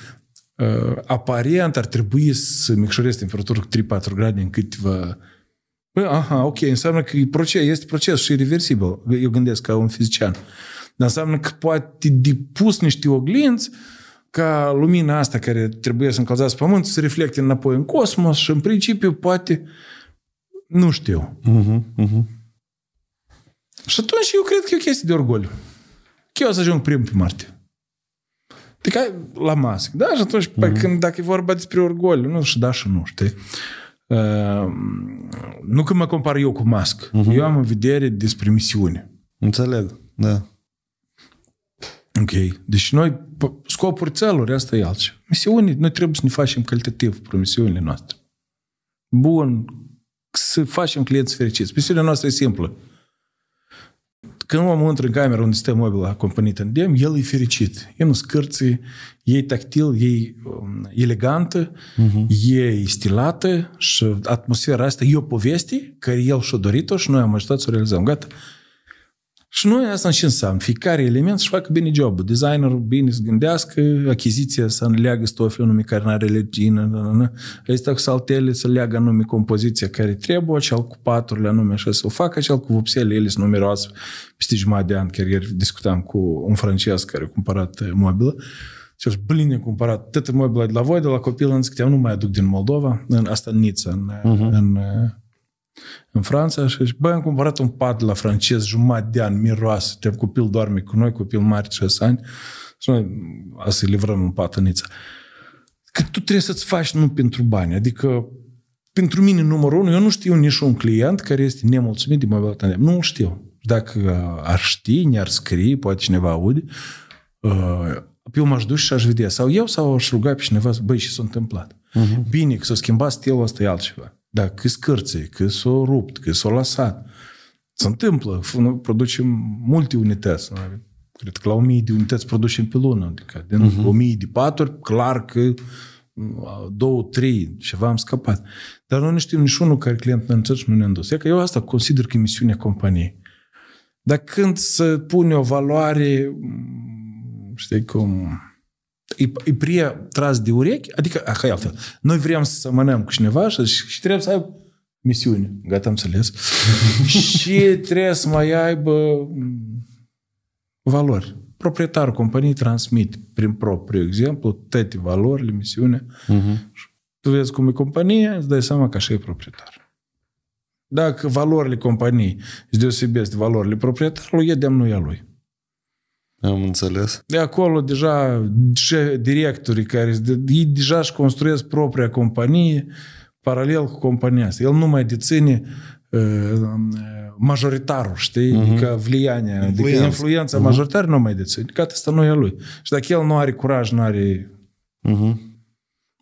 uh, aparent ar trebui să micșoreze temperatura cu 3-4 grade în câteva Păi, aha, ok, înseamnă că e proces, este proces și reversibil. Eu gândesc ca un fizician. Dar înseamnă că poate dipus niște oglinți ca lumina asta care trebuie să încălzească pământul să reflecte înapoi în cosmos și în principiu poate nu știu. Uh-huh, uh-huh. Și atunci eu cred că e o chestie de orgoliu. Că eu o să ajung primul pe Marte. Deci la masă. Da? Și atunci, uh-huh. când, dacă e vorba despre orgoliu, nu știu, da și nu, știi? Ehm, nu că mă compar eu cu Musk. Uh-huh. Mhm. Eu am în vedere despre misiune. Înțeleg, da. Ok. Deci noi, scopuri, țelor, asta e altceva. Misiune, noi trebuie să ne facem calitativ promisiunile noastre. Bun, să facem clienți fericiți. Misiunea noastră e simplă. Când omul intră în camera unde stă mobilă companită în demn, el e fericit. E nu scârții, e tactil, e um, elegantă, uh-huh. e stilată și atmosfera asta e o poveste care el și-a dorit-o și noi am ajutat să o realizăm. Gata. Și noi asta și înseamnă. Fiecare element să facă bine job Designerul bine să gândească, achiziția să leagă stofele anume care nu are legină, ăsta cu saltele să leagă anume compoziția care trebuie, cel cu paturile anume așa să o facă, cel cu vopsele, ele sunt numeroase peste jumătate de ani, Chiar ieri discutam cu un francez care a cumpărat uh, mobilă. Și aș, blin, am cumpărat atât mobilă de la voi, de la copil, am zis că nu mai aduc din Moldova, în asta în Nița, în, uh-huh. în uh, în Franța și zice, băi, am cumpărat un pat la francez jumătate de an, miroasă, te copil doarme cu noi, copil mare, 6 ani, și noi a să-i livrăm un pat în Ița. Că tu trebuie să-ți faci nu pentru bani, adică pentru mine numărul unu, eu nu știu niciun client care este nemulțumit de mobila Nu știu. Dacă ar ști, ne-ar scrie, poate cineva aude, uh, eu m-aș duce și aș vedea. Sau eu, sau aș ruga pe cineva, băi, ce s-a întâmplat? Uh-huh. Bine, că s-a schimbat stilul ăsta, e altceva. Da, că scârțe, că s-o rupt, că s-o lăsat. Se întâmplă. Producem multe unități. Cred că la o mie de unități producem pe lună. Adică din uh-huh. o mie de paturi, clar că două, trei, ceva am scăpat. Dar noi nu știm unul care client ne și nu ne-a dus. că eu asta consider că e misiunea companiei. Dar când să pune o valoare, știi cum, îi, îi prie tras de urechi, adică, aha, hai altfel, noi vrem să semănăm cu cineva și, și trebuie să ai misiune. Gata, am înțeles. și trebuie să mai aibă mm, valori. Proprietarul companiei transmit prin propriu exemplu toate valorile, misiunea. Uh-huh. Tu vezi cum e compania, îți dai seama că așa e proprietar. Dacă valorile companiei îți deosebesc de valorile proprietarului, e demnuia lui. Am înțeles. De acolo deja directorii care ei deja își construiesc propria companie paralel cu compania asta. El nu mai deține uh, uh, majoritarul, știi? Uh-huh. Adică vliania, adică influența uh-huh. majoritară nu mai deține. Gata, asta nu e lui. Și dacă el nu are curaj, nu are uh-huh. Mhm.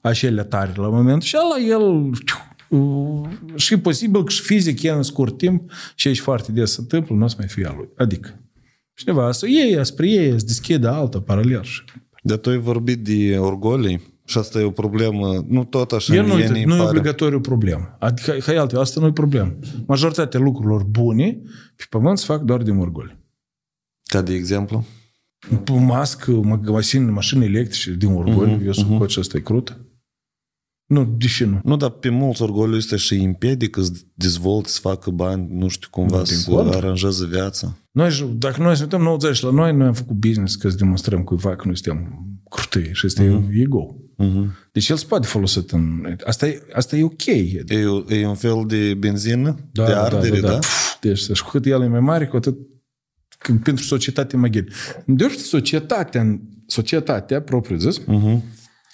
acele tare la moment. și ala, el uh, și posibil că și fizic e în scurt timp și aici foarte des se întâmplă, nu o să mai fie a lui. Adică și să iei spre ei, să deschide altă paralel. Dar tu ai vorbit de orgolii și asta e o problemă, nu tot așa. El nu, nu e obligatoriu problemă. Adică, hai altfel, asta nu e problemă. Majoritatea lucrurilor bune pe pământ se fac doar din orgoli. Ca de exemplu? Mască, mașini, mașini electrice din orgoli, uh-huh, eu sunt uh-huh. Mhm. cu asta e crută. Nu, deși nu. Nu, dar pe mulți orgoliu este și împiedică să dezvolte, să facă bani, nu știu cumva, nu, să cont. aranjează viața. Noi, dacă noi suntem 90 la noi, noi am făcut business ca să demonstrăm cuiva că noi suntem crutei și este uh-huh. Mhm. ego. Uh-huh. Mhm. Deci el se poate folosi în... Asta e, asta e ok. E, e un fel de benzină, da, de da, ardere, da? da, da. da? deci, și cu cât el e mai mare, cu atât pentru societate mai ghid. Deci societatea, societatea propriu zis, uh-huh.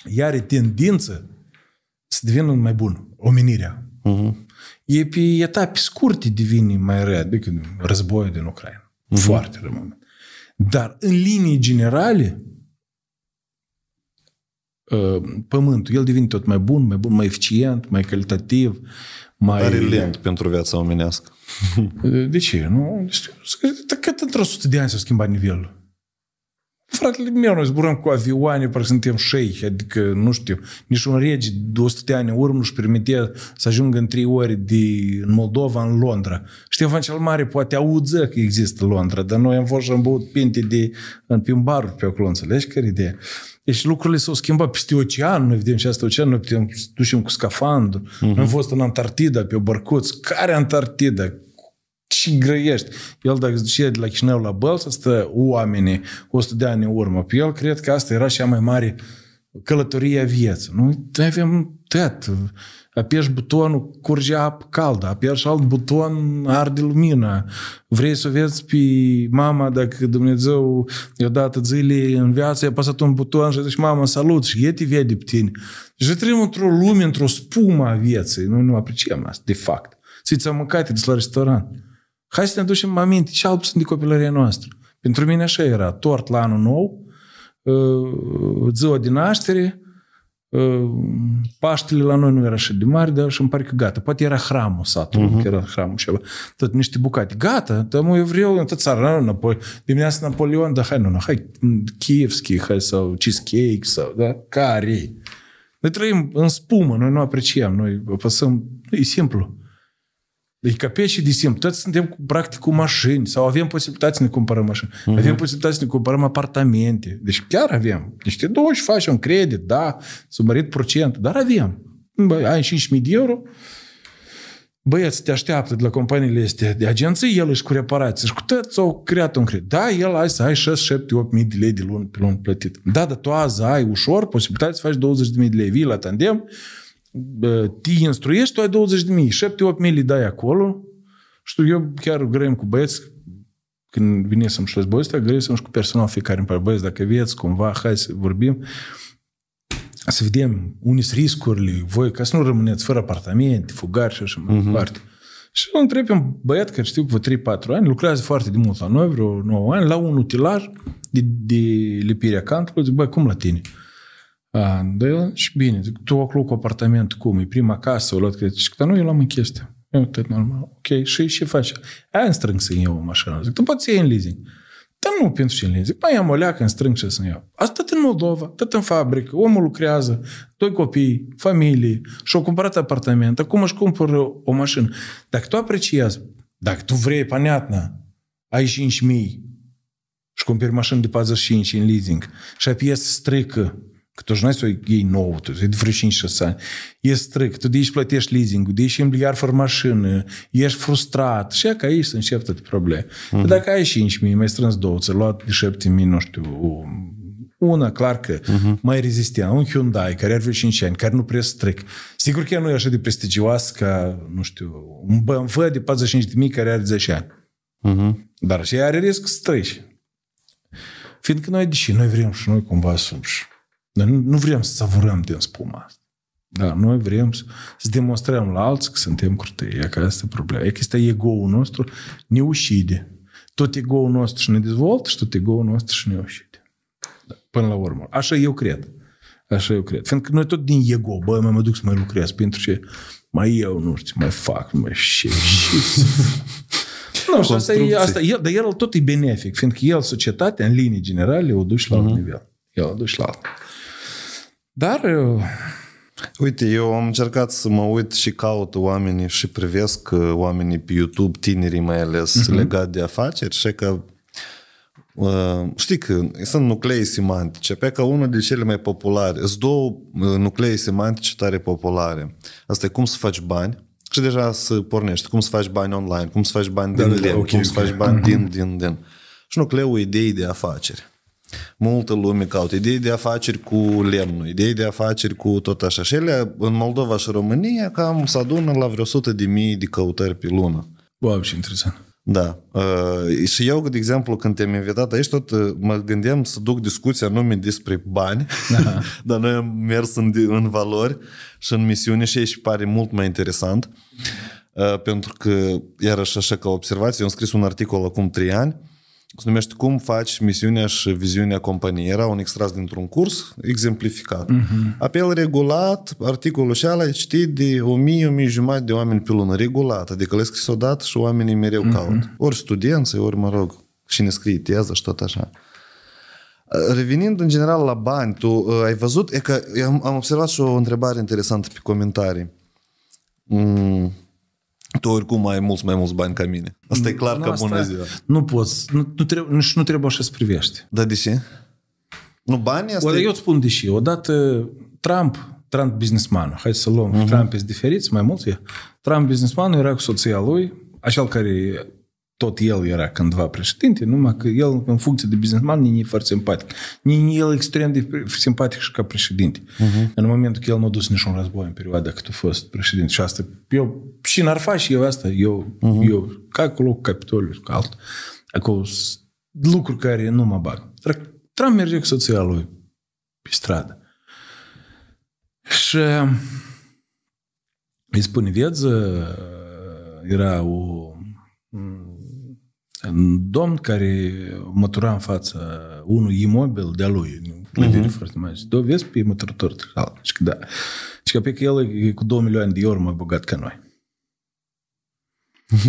ea are tendință să devină mai bun, omenirea. Uh-huh. E pe etape scurte devine mai rea decât războiul din Ucraina. Uh-huh. Foarte de moment. Dar în linii generale, ă, pământul, el devine tot mai bun, mai bun, mai eficient, mai calitativ, mai... Are lent pentru viața omenească. De ce? Nu? Cât într-o sută de ani s-a schimbat nivelul. Fratele meu, noi zburăm cu avioane, parcă suntem șeihi, adică, nu știu, nici un rege de 100 de ani în urmă își permitea să ajungă în 3 ori de, Moldova, în Londra. Ștefan cel Mare poate auză că există Londra, dar noi am fost și am băut pinte de, în, pimbar pe acolo, înțelegi care idee? Deci lucrurile s-au schimbat peste ocean, noi vedem și asta ocean, noi putem ducem cu scafandru, uh-huh. am fost în Antartida, pe o bărcuț, care Antartida? ce grăiești? El dacă se de la Chișinău la să stă oamenii 100 de ani în urmă. Pe el cred că asta era cea mai mare călătorie a vieții. Nu? Avem tăiat. Apeși butonul, curge apă caldă. Apeși alt buton, arde lumina. Vrei să vezi pe mama dacă Dumnezeu i-a dat zile în viață, i-a pasat un buton și zici, mama, salut, și e te vede pe tine. Și trăim într-o lume, într-o spumă a vieții. Noi nu apreciem asta, de fapt. Să-i ți am mâncat, la restaurant. Hai să ne aducem aminte ce alb sunt de copilăria noastră. Pentru mine așa era. Tort la anul nou, uh, ziua de naștere, uh, Paștele la noi nu era așa de mari, dar și îmi pare că gata. Poate era hramul satului, uh-huh. că era hramul ceva. Tot niște bucate. Gata, dar mă, eu vreau în tot țara, înapoi. Dimineața Napoleon, dar hai, nu, nu, hai, Kievski, hai, sau cheesecake, sau, da, care Noi trăim în spumă, noi nu apreciem, noi apăsăm, e simplu. Deci ca pe și disim, toți suntem cu, practic cu mașini sau avem posibilitatea să ne cumpărăm mașini, uh-huh. avem posibilitatea să ne cumpărăm apartamente. Deci chiar avem. te duci și faci un credit, da, mărit procent, dar avem. Bă, ai 5.000 de euro, băieți te așteaptă de la companiile este de agenții, el își cu reparații și cu toți au creat un credit. Da, el ai să ai 6, 7, 8 mii de lei de luni pe luni plătit. Da, dar tu azi ai ușor posibilitatea să faci 20 de mii de lei, vii la tandem, tii instruiești, tu ai 20 de mii, 7-8 mii le dai acolo. Știu, eu chiar grăim cu băieți, când vine să-mi și băieți ăsta, grăisem și cu personal fiecare în pare, băieți, dacă vieți cumva, hai să vorbim, să vedem unii sunt riscurile, voi, ca să nu rămâneți fără apartament, fugari și așa mai uh-huh. departe. Și îl întreb pe un băiat care știu că vă 3-4 ani, lucrează foarte de mult la noi, vreo 9 ani, la un utilar de, de lipirea cantului, zic, băi, cum la tine? Uh, a, dar el, și bine, zic, tu o cu apartament, cum? E prima casă, o luat credit. Și dar nu, eu l-am în chestie. Eu tot normal. Ok, și ce faci? Aia îmi strâng să iau o mașină. Zic, tu poți să iei în leasing. Dar nu pentru ce în leasing. Mai am o leacă, îmi strâng și să iau. Asta tot în Moldova, tot în fabrică. Omul lucrează, doi copii, familie și-au cumpărat apartament. Acum își cumpăr o mașină. Dacă tu apreciezi, dacă tu vrei, понятно, ai 5.000 și cumperi mașină de 45 în leasing și să strică Că tu nu ai să iei nouă, tu de vreo 5-6 ani. E strict, tu de aici plătești leasing de aici miliard fără mașină, ești frustrat. Și că aici sunt și atât probleme. Mm-hmm. Dacă ai 5.000, mai strâns două, ți-ai luat de 7.000, nu știu, una, clar că uh-huh. mai rezistent, un Hyundai care are 5 ani, care nu prea stric. Sigur că ea nu e așa de prestigioasă ca, nu știu, un BMW de 45.000 care are 10 ani. Uh-huh. Dar și are risc să Fiindcă noi, deși noi vrem și noi cumva să dar nu, nu vrem să savurăm din spuma asta. Da, noi vrem să, să demonstrăm la alții că suntem crutei. E că asta e problema. E că este ego-ul nostru ne ușide. Tot ego-ul nostru și ne dezvoltă și tot ego-ul nostru și ne ușide. Da, până la urmă. Așa eu cred. Așa eu cred. Fiindcă noi tot din ego, bă, mai mă duc să mai lucrez, pentru ce mai eu, nu știu, mai fac, mai și, Nu, și asta e, asta, el, dar el tot e benefic, fiindcă el societatea, în linii generale, o duci la uh-huh. Mhm. alt nivel. El o duci la alt dar... Uh, Uite, eu am încercat să mă uit și caut oamenii și privesc uh, oamenii pe YouTube, tinerii mai ales, uh-huh. legat de afaceri și că Uh, știi că sunt nuclei semantice, pe că unul de cele mai populare, sunt două uh, nuclei semantice tare populare. Asta e cum să faci bani, și deja să pornești, cum să faci bani online, cum să faci bani da, din da, da okay, cum okay. să faci bani mhm. din, din, din. Și nucleul idei de afaceri multă lume caută. Idei de afaceri cu lemnul, idei de afaceri cu tot așa. Și ele, în Moldova și România, cam se adună la vreo 100 de mii de căutări pe lună. Wow, și interesant. Da. Uh, și eu, de exemplu, când te-am invitat aici, tot uh, mă gândeam să duc discuția numai despre bani, dar noi am mers în, în valori și în misiune și aici pare mult mai interesant. Uh, pentru că, iarăși așa ca observație, eu am scris un articol acum 3 ani se numește Cum faci misiunea și viziunea companiei. Era un extras dintr-un curs exemplificat. Uh-huh. Apel regulat, articolul și ala e citit de o mie jumătate de oameni pe lună, regulat, adică le scris odată și oamenii mereu uh-huh. caut. Ori studenți, ori, mă rog, ne scrie teză și tot așa. Revenind în general la bani, tu uh, ai văzut, e că am, am observat și o întrebare interesantă pe comentarii. Mm tu oricum ai mulți mai mulți bani ca mine. Asta e clar că bună ziua. Nu poți, nu, nu, trebuie, nu, nu trebuie așa să privești. Da, de ce? Nu banii asta o, e... eu îți spun de ce. Odată Trump, Trump businessman. hai să luăm, uh-huh. Trump este diferit, mai mult e. Trump businessman. era cu soția lui, acel care tot el era cândva președinte, numai că el, în funcție de businessman, nu e foarte simpatic. Nici el extrem de simpatic și ca președinte. Uh-huh. În momentul că el nu a dus niciun război în perioada cât a fost președinte. Și asta, eu, și n-ar face eu asta, eu, uh-huh. eu ca acolo, capitolul, ca alt. Acolo lucruri care nu mă bag. Trump merge cu soția lui pe stradă. Și îi spune, viață, era o un domn care mătura în fața unui imobil de-a lui, clădire uh-huh. Mhm. foarte mare. Și vezi pe măturător Și că da. Și că pe că el e cu 2 milioane de euro mai bogat ca noi.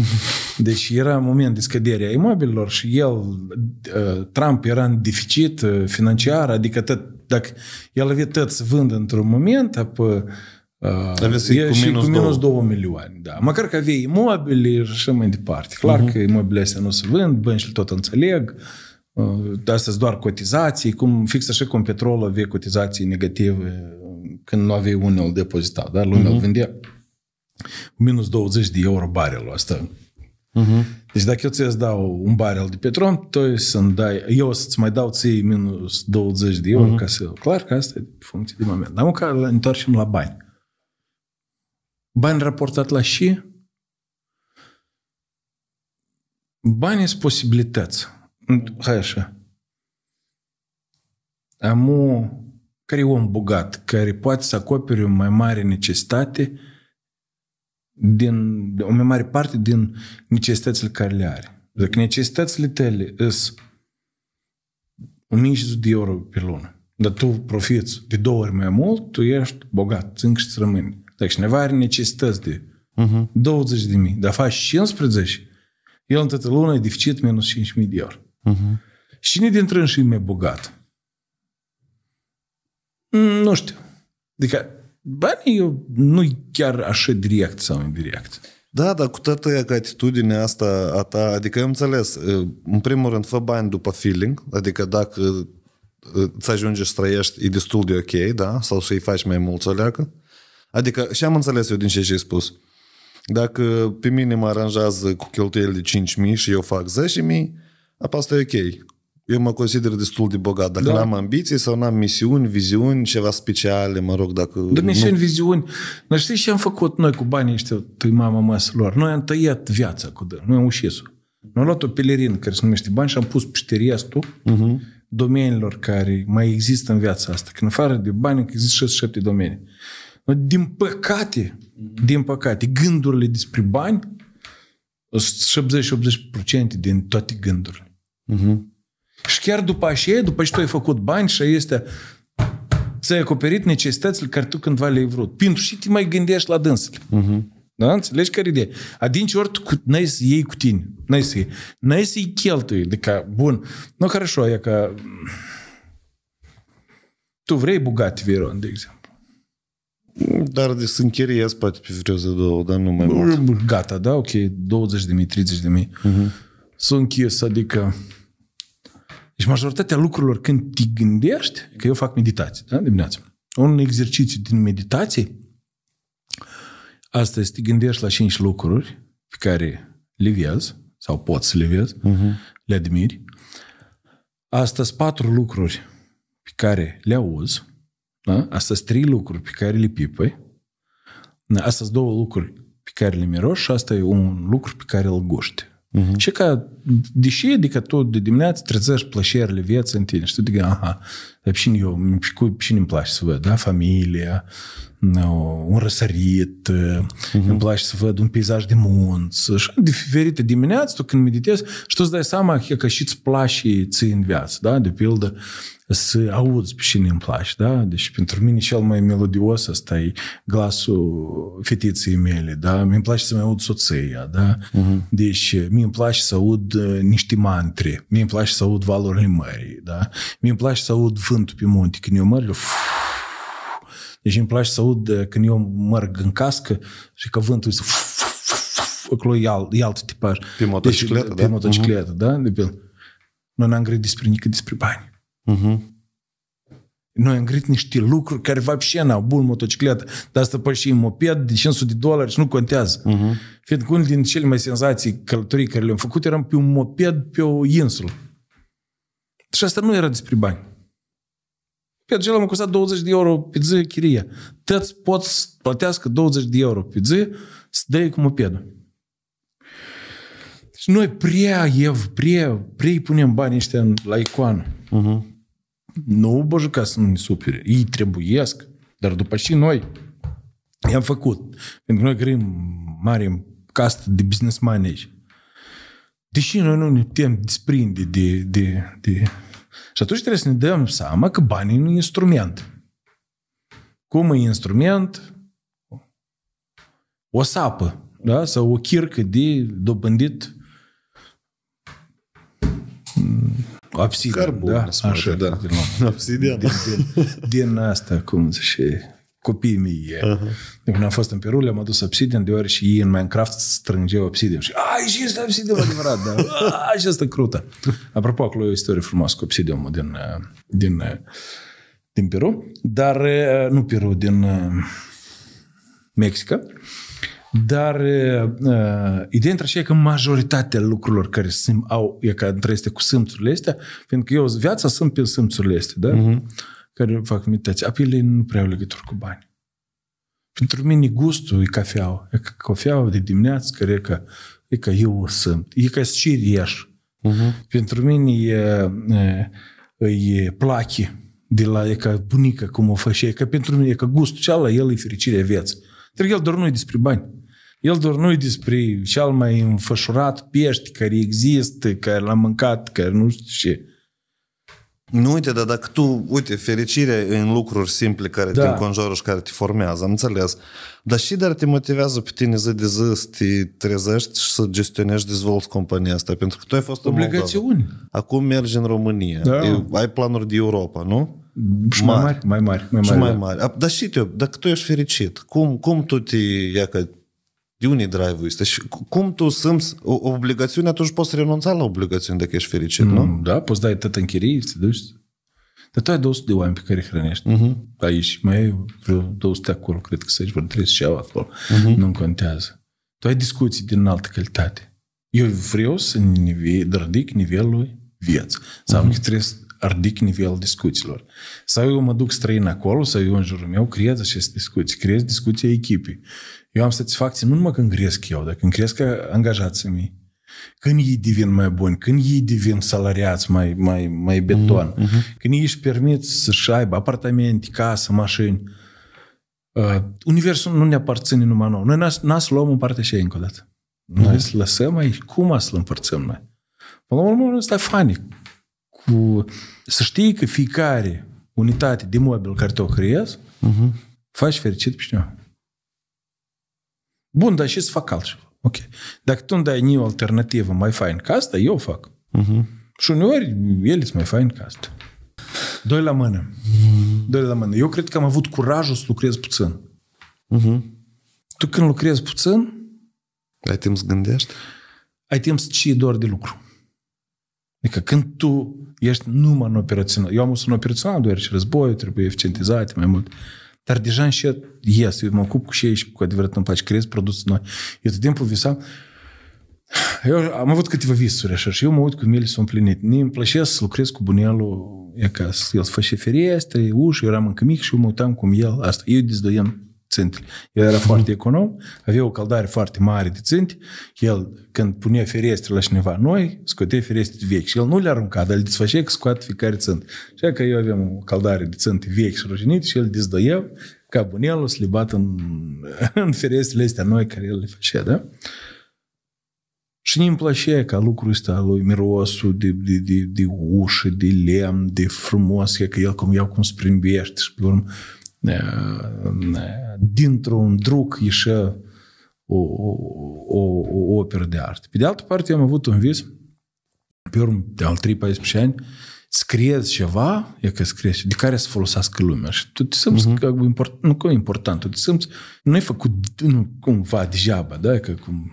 Deci era un moment de scădere a imobililor și el, ă, Trump era în deficit ă, financiar, adică tot, dacă el avea tot să vândă într-un moment, apoi aveți e cu și cu minus 2 milioane, da. Măcar că aveai imobile și așa mai departe. Clar uh-huh. că imobile astea nu se vând, băncile tot înțeleg, uh, dar astea doar cotizații, cum, fix așa cum petrolul avea cotizații negative uh, când nu aveai unul depozitat, da? Lumea uh-huh. Mhm. vindea cu minus 20 de euro barelul asta. Uh-huh. Mhm. Deci dacă eu ți dau un barel de petrol, tu să-mi dai, eu să-ți mai dau ție minus 20 de euro uh-huh. ca să... Clar că asta e funcție de moment. Dar măcar întoarcem la bani. Bani raportat la și? Bani sunt posibilități. Hai așa. Am o, care e om bogat, care poate să acopere o mai mare necesitate din, o mai mare parte din necesitățile care le are. Dacă necesitățile tale sunt 1500 de euro pe lună, dar tu profiți de două ori mai mult, tu ești bogat, țin și rămâne. Dacă deci cineva are necesități de uh-huh. 20 de mii, dar faci 15, el în toată luna e deficit minus 5000 de euro. Uh-huh. Cine dintre înși e mai bogat? Mm, nu știu. Adică banii eu nu-i chiar așa direct sau indirect. Da, dar cu toată că atitudinea asta a ta, adică eu înțeles, în primul rând fă bani după feeling, adică dacă îți ajunge să trăiești, e destul de ok, da? Sau să-i faci mai mult o leacă. Adică, și am înțeles eu din ce ai spus. Dacă pe mine mă aranjează cu cheltuieli de 5.000 și eu fac 10.000, apa asta e ok. Eu mă consider destul de bogat. Dacă da. n-am ambiții sau n-am misiuni, viziuni, ceva speciale, mă rog, dacă... Dar misiuni, nu... viziuni... Dar știi ce am făcut noi cu banii ăștia, tu mama maselor? Noi am tăiat viața cu dă, noi am ușis -o. Noi am luat o pelerină care se numește bani și am pus peste asta uh-huh. domeniilor care mai există în viața asta. Că în afară de bani există 67 domenii. Din păcate, din păcate, gândurile despre bani 70-80% din toate gândurile. Uh-huh. Și chiar după aceea, după ce tu ai făcut bani și este ți-ai acoperit necesitățile care tu cândva le-ai vrut. Pentru și te mai gândești la dânsele. Uh-huh. Da? Înțelegi care idee? Adinci ori tu n-ai să iei cu tine. N-ai să iei. N-ai să iei cheltuie. De ca, bun, nu, no, хорошо, e ca... Tu vrei bugat, viron de exemplu. Dar de să închiriez spate pe vreo de două, dar nu mai mult. Gata, da? Ok, 20 de mii, 30 de mii. Uh-huh. Sunt închis, adică... Deci majoritatea lucrurilor când te gândești, că eu fac meditații, da? Dimineața. Un exercițiu din meditație, asta este, te gândești la 5 lucruri pe care le viezi, sau poți să le viezi, uh-huh. Mhm. le admiri. Asta sunt patru lucruri pe care le auzi, da? Astea sunt trei lucruri pe care le pipăi. Da? Astea sunt două lucruri pe care le miroși și asta e un lucru pe care îl guști. Uh-huh. Și ca, deși, adică tu de dimineață trezești plăcerile vieții în tine și tu te aha, dar cine eu, cu cine îmi place să văd, da, familia, un răsărit, uh-huh. îmi place să văd un peisaj de munți, și diferite dimineați tu când meditezi și tu îți dai seama că și îți place ții în viață, da, de pildă, să auzi pe cine îmi place, da? Deci pentru mine cel mai melodios ăsta e glasul fetiței mele, da? mi îmi place să mai aud soția, da? Uh-huh. Deci eh, mi îmi place să aud eh, niște mantre, mi îmi place să aud valorile mării, da? mi îmi place să aud vântul pe munte, când eu mările, deci îmi place să aud eh, când eu mărg în cască și că vântul să acolo e, alt, e alt tipar. Pe deci, motocicletă, deci, da? Mhm. da? Pe motocicletă, uh-huh. da? Noi n-am gândit despre nică despre bani. Uh-huh. Noi am găsit niște lucruri care fac și au bun motocicletă, dar asta păi și moped de 500 de dolari și nu contează. Uh-huh. Fiind unul din cele mai senzații călătorii care le-am făcut eram pe un moped pe o insulă. Și asta nu era despre bani. Pe acela m-a costat 20 de euro pe zi chiria. Tăți poți plătească 20 de euro pe zi să dai cu mopedul. Și deci noi prea, ev, prea, prea îi punem banii ăștia la icoană. Uh-huh. Nu, Bože, ca să nu ne supere. Ei trebuiesc, dar după și noi i-am făcut. Pentru că noi grăim mare castă de businessmani aici. Deși noi nu ne putem desprinde de, de, de... Și atunci trebuie să ne dăm seama că banii nu e instrument. Cum e instrument? O sapă, da? Sau o chircă de dobândit Obsidian, Carbon, da? Așa, Așa, da. Din, Obsidian. Din, din, din asta, cum zice, copiii mei. Uh-huh. Deci, când am fost în Peru, le-am adus Obsidian, deoarece ei în Minecraft strângeau Obsidian. Și, ai, și este Obsidian adevărat, da. ai, și asta crută. Apropo, acolo e o istorie frumoasă cu Obsidian din, din, din Peru, dar eh, nu Peru, din eh, Mexica. Dar uh, ideea între așa e că majoritatea lucrurilor care sim, au, e ca între este cu simțurile astea, că eu viața sunt pe simțurile astea, da? Uh-huh. Care fac meditație. Apele nu prea au legătură cu bani. Pentru mine gustul e cafeaua. E ca cafeaua de dimineață care e ca, e ca eu o sunt. E ca și Uh-huh. Mhm. Pentru mine e, e, e plache de la e ca bunica cum o face E ca pentru mine, e ca gustul cealaltă, el e fericirea vieții. Dar el doar nu e despre bani. El doar nu-i despre cel mai înfășurat pești care există, care l-a mâncat, care nu știu ce. Nu uite, dar dacă tu, uite, fericirea în lucruri simple care da. te înconjoară și care te formează, am înțeles. Dar și dar te motivează pe tine zi de zi să te trezești și să gestionești, dezvolți compania asta, pentru că tu ai fost Obligațiuni. în Moldova. Acum mergi în România, da. E, ai planuri de Europa, nu? Și mai mari, mai mari. Mai mari, mai mari. Da. Dar și te, dacă tu ești fericit, cum, cum tu te, ia că de unde drive-ul este? Și cum tu simți obligațiune, atunci poți renunța la obligațiuni dacă ești fericit, mm, nu? Da, poți dai tot în chirie, te duci. Dar tu ai 200 de oameni pe care îi hrănești mm-hmm. aici. Mai ai vreo 200 acolo, cred că să-și vreo 30 și acolo. Mm-hmm. Nu contează. Tu ai discuții din altă calitate. Eu vreau să nive- ridic nivelul vieții. Sau mm-hmm. că trebuie să ridic nivelul discuțiilor. Sau eu mă duc străin acolo, sau eu în jurul meu creez aceste discuții, creez discuții echipei. Eu am satisfacție nu numai când cresc eu, dar când cresc angajații mei. Când ei devin mai buni, când ei devin salariați mai, mai, mai mhm, beton, mm-hmm. când ei își permit să-și aibă apartamente, casă, mașini. Uh, universul nu ne aparține numai nouă. Noi n-a să luăm în parte și ei încă o dată. Da. Noi mm-hmm. să lăsăm aici. Cum să-l împărțim noi? Până la urmă, ăsta e fanic. Cu... Să știi că fiecare unitate de mobil care te-o creezi, mm-hmm. faci fericit pe cineva. Bun, dar și să fac altceva. Ok. Dacă tu îmi dai nie o alternativă mai fain ca asta, eu o fac. Uh-huh. Și uneori el îți mai fain ca asta. Doi la mână. Mhm. Doi la mână. Eu cred că am avut curajul să lucrez puțin. Uh-huh. Tu când lucrezi puțin... Ai timp să gândești? Ai timp să ții doar de lucru. Adică când tu ești numai în operațional. Eu am fost în operațional, și război, trebuie eficientizat mai mult. Uh, dar deja încet ies, eu mă ocup cu și ei și cu adevărat îmi place, creez produse noi. Eu tot timpul visam, eu am avut câteva visuri așa și eu mă uit cum ele sunt plinit. împlinit. Mie îmi place să lucrez cu bunelul e ca el să face fereastre, uși, eu eram încă mic și eu mă uitam cum el, asta, eu dezdoiam țintele. El era foarte econom, avea o căldare foarte mare de ținte, el când punea ferestre la cineva noi, scotea ferestre vechi și el nu le arunca, dar le desfășe că scoate fiecare țint. Așa că eu aveam o căldare de ținte vechi și rușinit și el dizdăia ca bunelul să le bat în, în ferestrele astea noi care el le face, da? Și ne-mi plăcea ca lucrul ăsta lui mirosul de, de, de, de ușă, de lemn, de frumos, că el cum iau cum se și pe urmă dintr-un druc ieșe o, o, o, o operă de artă. Pe de altă parte, eu am avut un vis, pe urmă, de al 3-14 ani, scriez ceva, e că scriezi, de care să folosească lumea. Și tu te simți uh-huh. că import, nu că e important, tu te simți, nu e făcut nu, cumva degeaba, da? Că cum,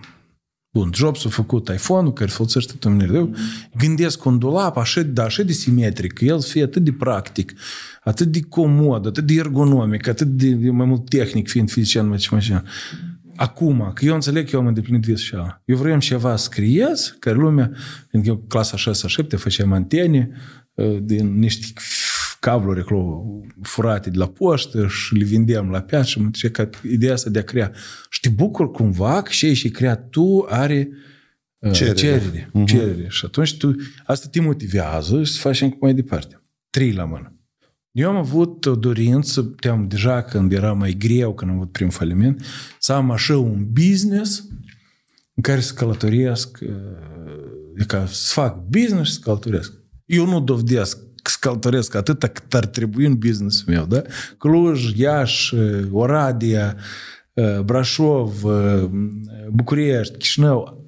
Bun, Jobs a făcut iPhone-ul care folosește tot mm Eu Gândesc un dulap așa, da, așa de simetric, el să fie atât de practic, atât de comod, atât de ergonomic, atât de, mai mult tehnic fiind fizician, mai ce mai Acum, că eu înțeleg că eu am îndeplinit vis și Eu vreau ceva să scriez, care lumea, pentru că eu clasa 6-7 făceam antene uh, din niște cabluri acolo furate de la poștă și le vindeam la piață și mă zice că ideea asta de a crea. Și te bucur cumva că ce și crea tu are uh, cerere. Cerere, uh-huh. cerere. Și atunci tu, asta te motivează și să faci încă mai departe. Trei la mână. Eu am avut o dorință, puteam deja când era mai greu, când am avut prim faliment, să am așa un business în care să călătoresc, uh, ca să fac business și să călătoresc. Eu nu dovedesc scăltoresc atâta cât ar trebui în businessul meu, da? Cluj, Iași, Oradea, Brașov, București, Chișinău,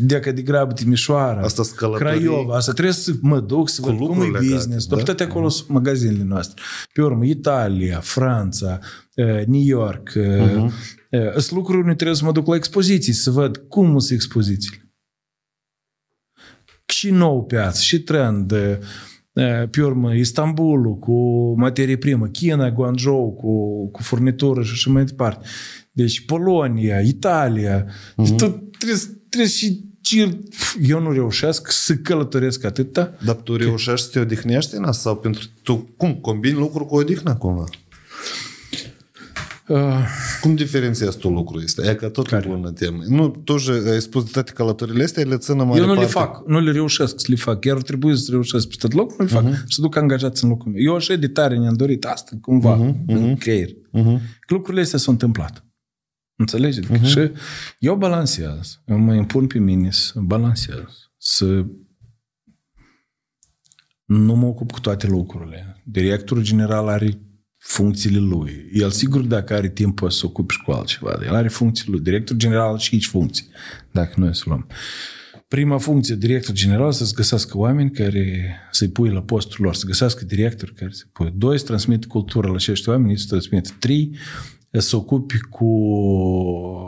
Dacă de grabă Timișoara, asta Craiova, asta trebuie să mă duc să văd cum e business. Da? Toate acolo sunt magazinele noastre. Pe urmă, Italia, Franța, New York. Uh-huh. Sunt lucruri unde trebuie să mă duc la expoziții, să văd cum sunt expozițiile și nou piață, și trend, pe urmă Istanbulul cu materie primă, China, Guangzhou cu, cu furnitură și așa mai departe. Deci Polonia, Italia, uh-huh. tot trebuie, trebuie și eu nu reușesc să călătoresc atâta. Dar tu reușești că... să te odihnești în asta? Sau pentru tu cum combini lucruri cu odihnă cumva? Uh. Cum diferențiezi tu lucrul ăsta? E că tot Care? bună temă. Nu, tu și ai spus de toate călătorile astea, le țină mai Eu nu parte. le fac, nu le reușesc să le fac. Iar trebuie să reușesc pe tot locul, nu le fac. Uh-huh. să duc angajați în locul meu. Eu așa de tare ne-am dorit asta, cumva, uh-huh. în mhm. creier. Uh-huh. Că lucrurile astea s-au întâmplat. Înțelegeți? uh-huh. Și eu balansez. Eu mă impun pe mine să balansez. Să nu mă ocup cu toate lucrurile. Directorul general are funcțiile lui. El sigur dacă are timp poate să se ocupe și cu altceva. El are funcțiile lui. Director general și aici funcții, dacă noi să luăm. Prima funcție, director general, să-ți găsească oameni care să-i pui la postul lor, să găsească directori care să i pui. Doi, să transmit cultura la acești oameni, să transmit. Trei, să ocupi cu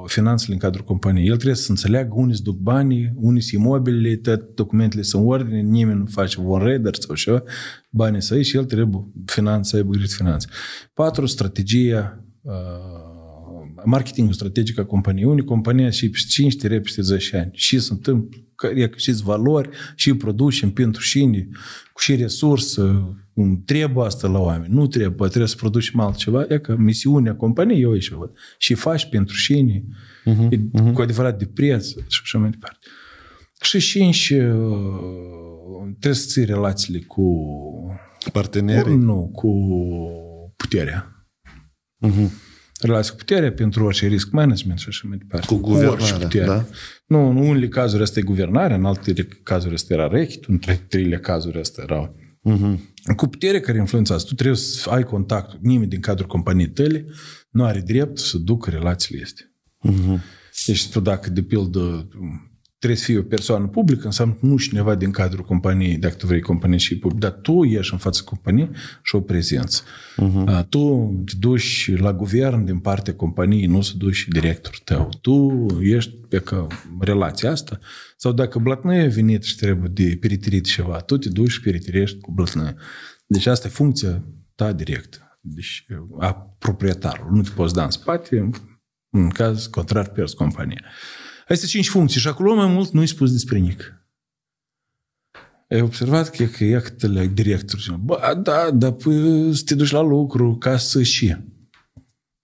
finanțele în cadrul companiei. El trebuie să înțeleagă unde se duc banii, unde sunt imobilele, toate documentele sunt în ordine, nimeni nu face un raider sau ceva, banii să și el trebuie finanță, să aibă grijă finanțe. Patru, strategia uh, marketingul strategic a companiei. Unii companii și cinste repede 10 ani. Și se întâmplă, că și valori, și producem pentru șine, cu și resursă, trebuie asta la oameni, nu trebuie, trebuie să producem altceva, e că misiunea companiei eu aici văd. Și faci pentru șine, uh-huh, mhm, mhm. uh-huh. cu adevărat de preț și așa mai departe. Și cinci, uh, trebuie să ții relațiile cu... Partenerii? Cu, nu, cu puterea. Uh-huh relații cu putere, pentru orice risk management și așa mai departe. Cu guvernarea, da? Nu, în unele cazuri este e guvernare, în altele cazuri este era rechit, în treile cazuri este erau. Uh-huh. Cu putere care influențează. Tu trebuie să ai contact. Nimeni din cadrul companiei tale nu are drept să ducă relațiile este. Uh-huh. Mhm. Deci tu dacă, de pildă, trebuie să fii o persoană publică, înseamnă nu cineva din cadrul companiei, dacă tu vrei companie și public, dar tu ieși în fața companiei și o prezență. Uh-huh. Mhm. Tu te duci la guvern din partea companiei, nu să duci directorul tău. Tu ești pe că relația asta, sau dacă blatnă e venit și trebuie de peritirit ceva, tu te duci și peritirești cu blatnă. Deci asta e funcția ta directă, deci a proprietarului. Nu te poți da în spate, în caz contrar pierzi compania. Uh, Astea cinci funcții și acolo mai mult nu-i spus despre nic. Ai observat că, că ia câte le director. Bă, da, dar păi, să te duci la lucru ca să și.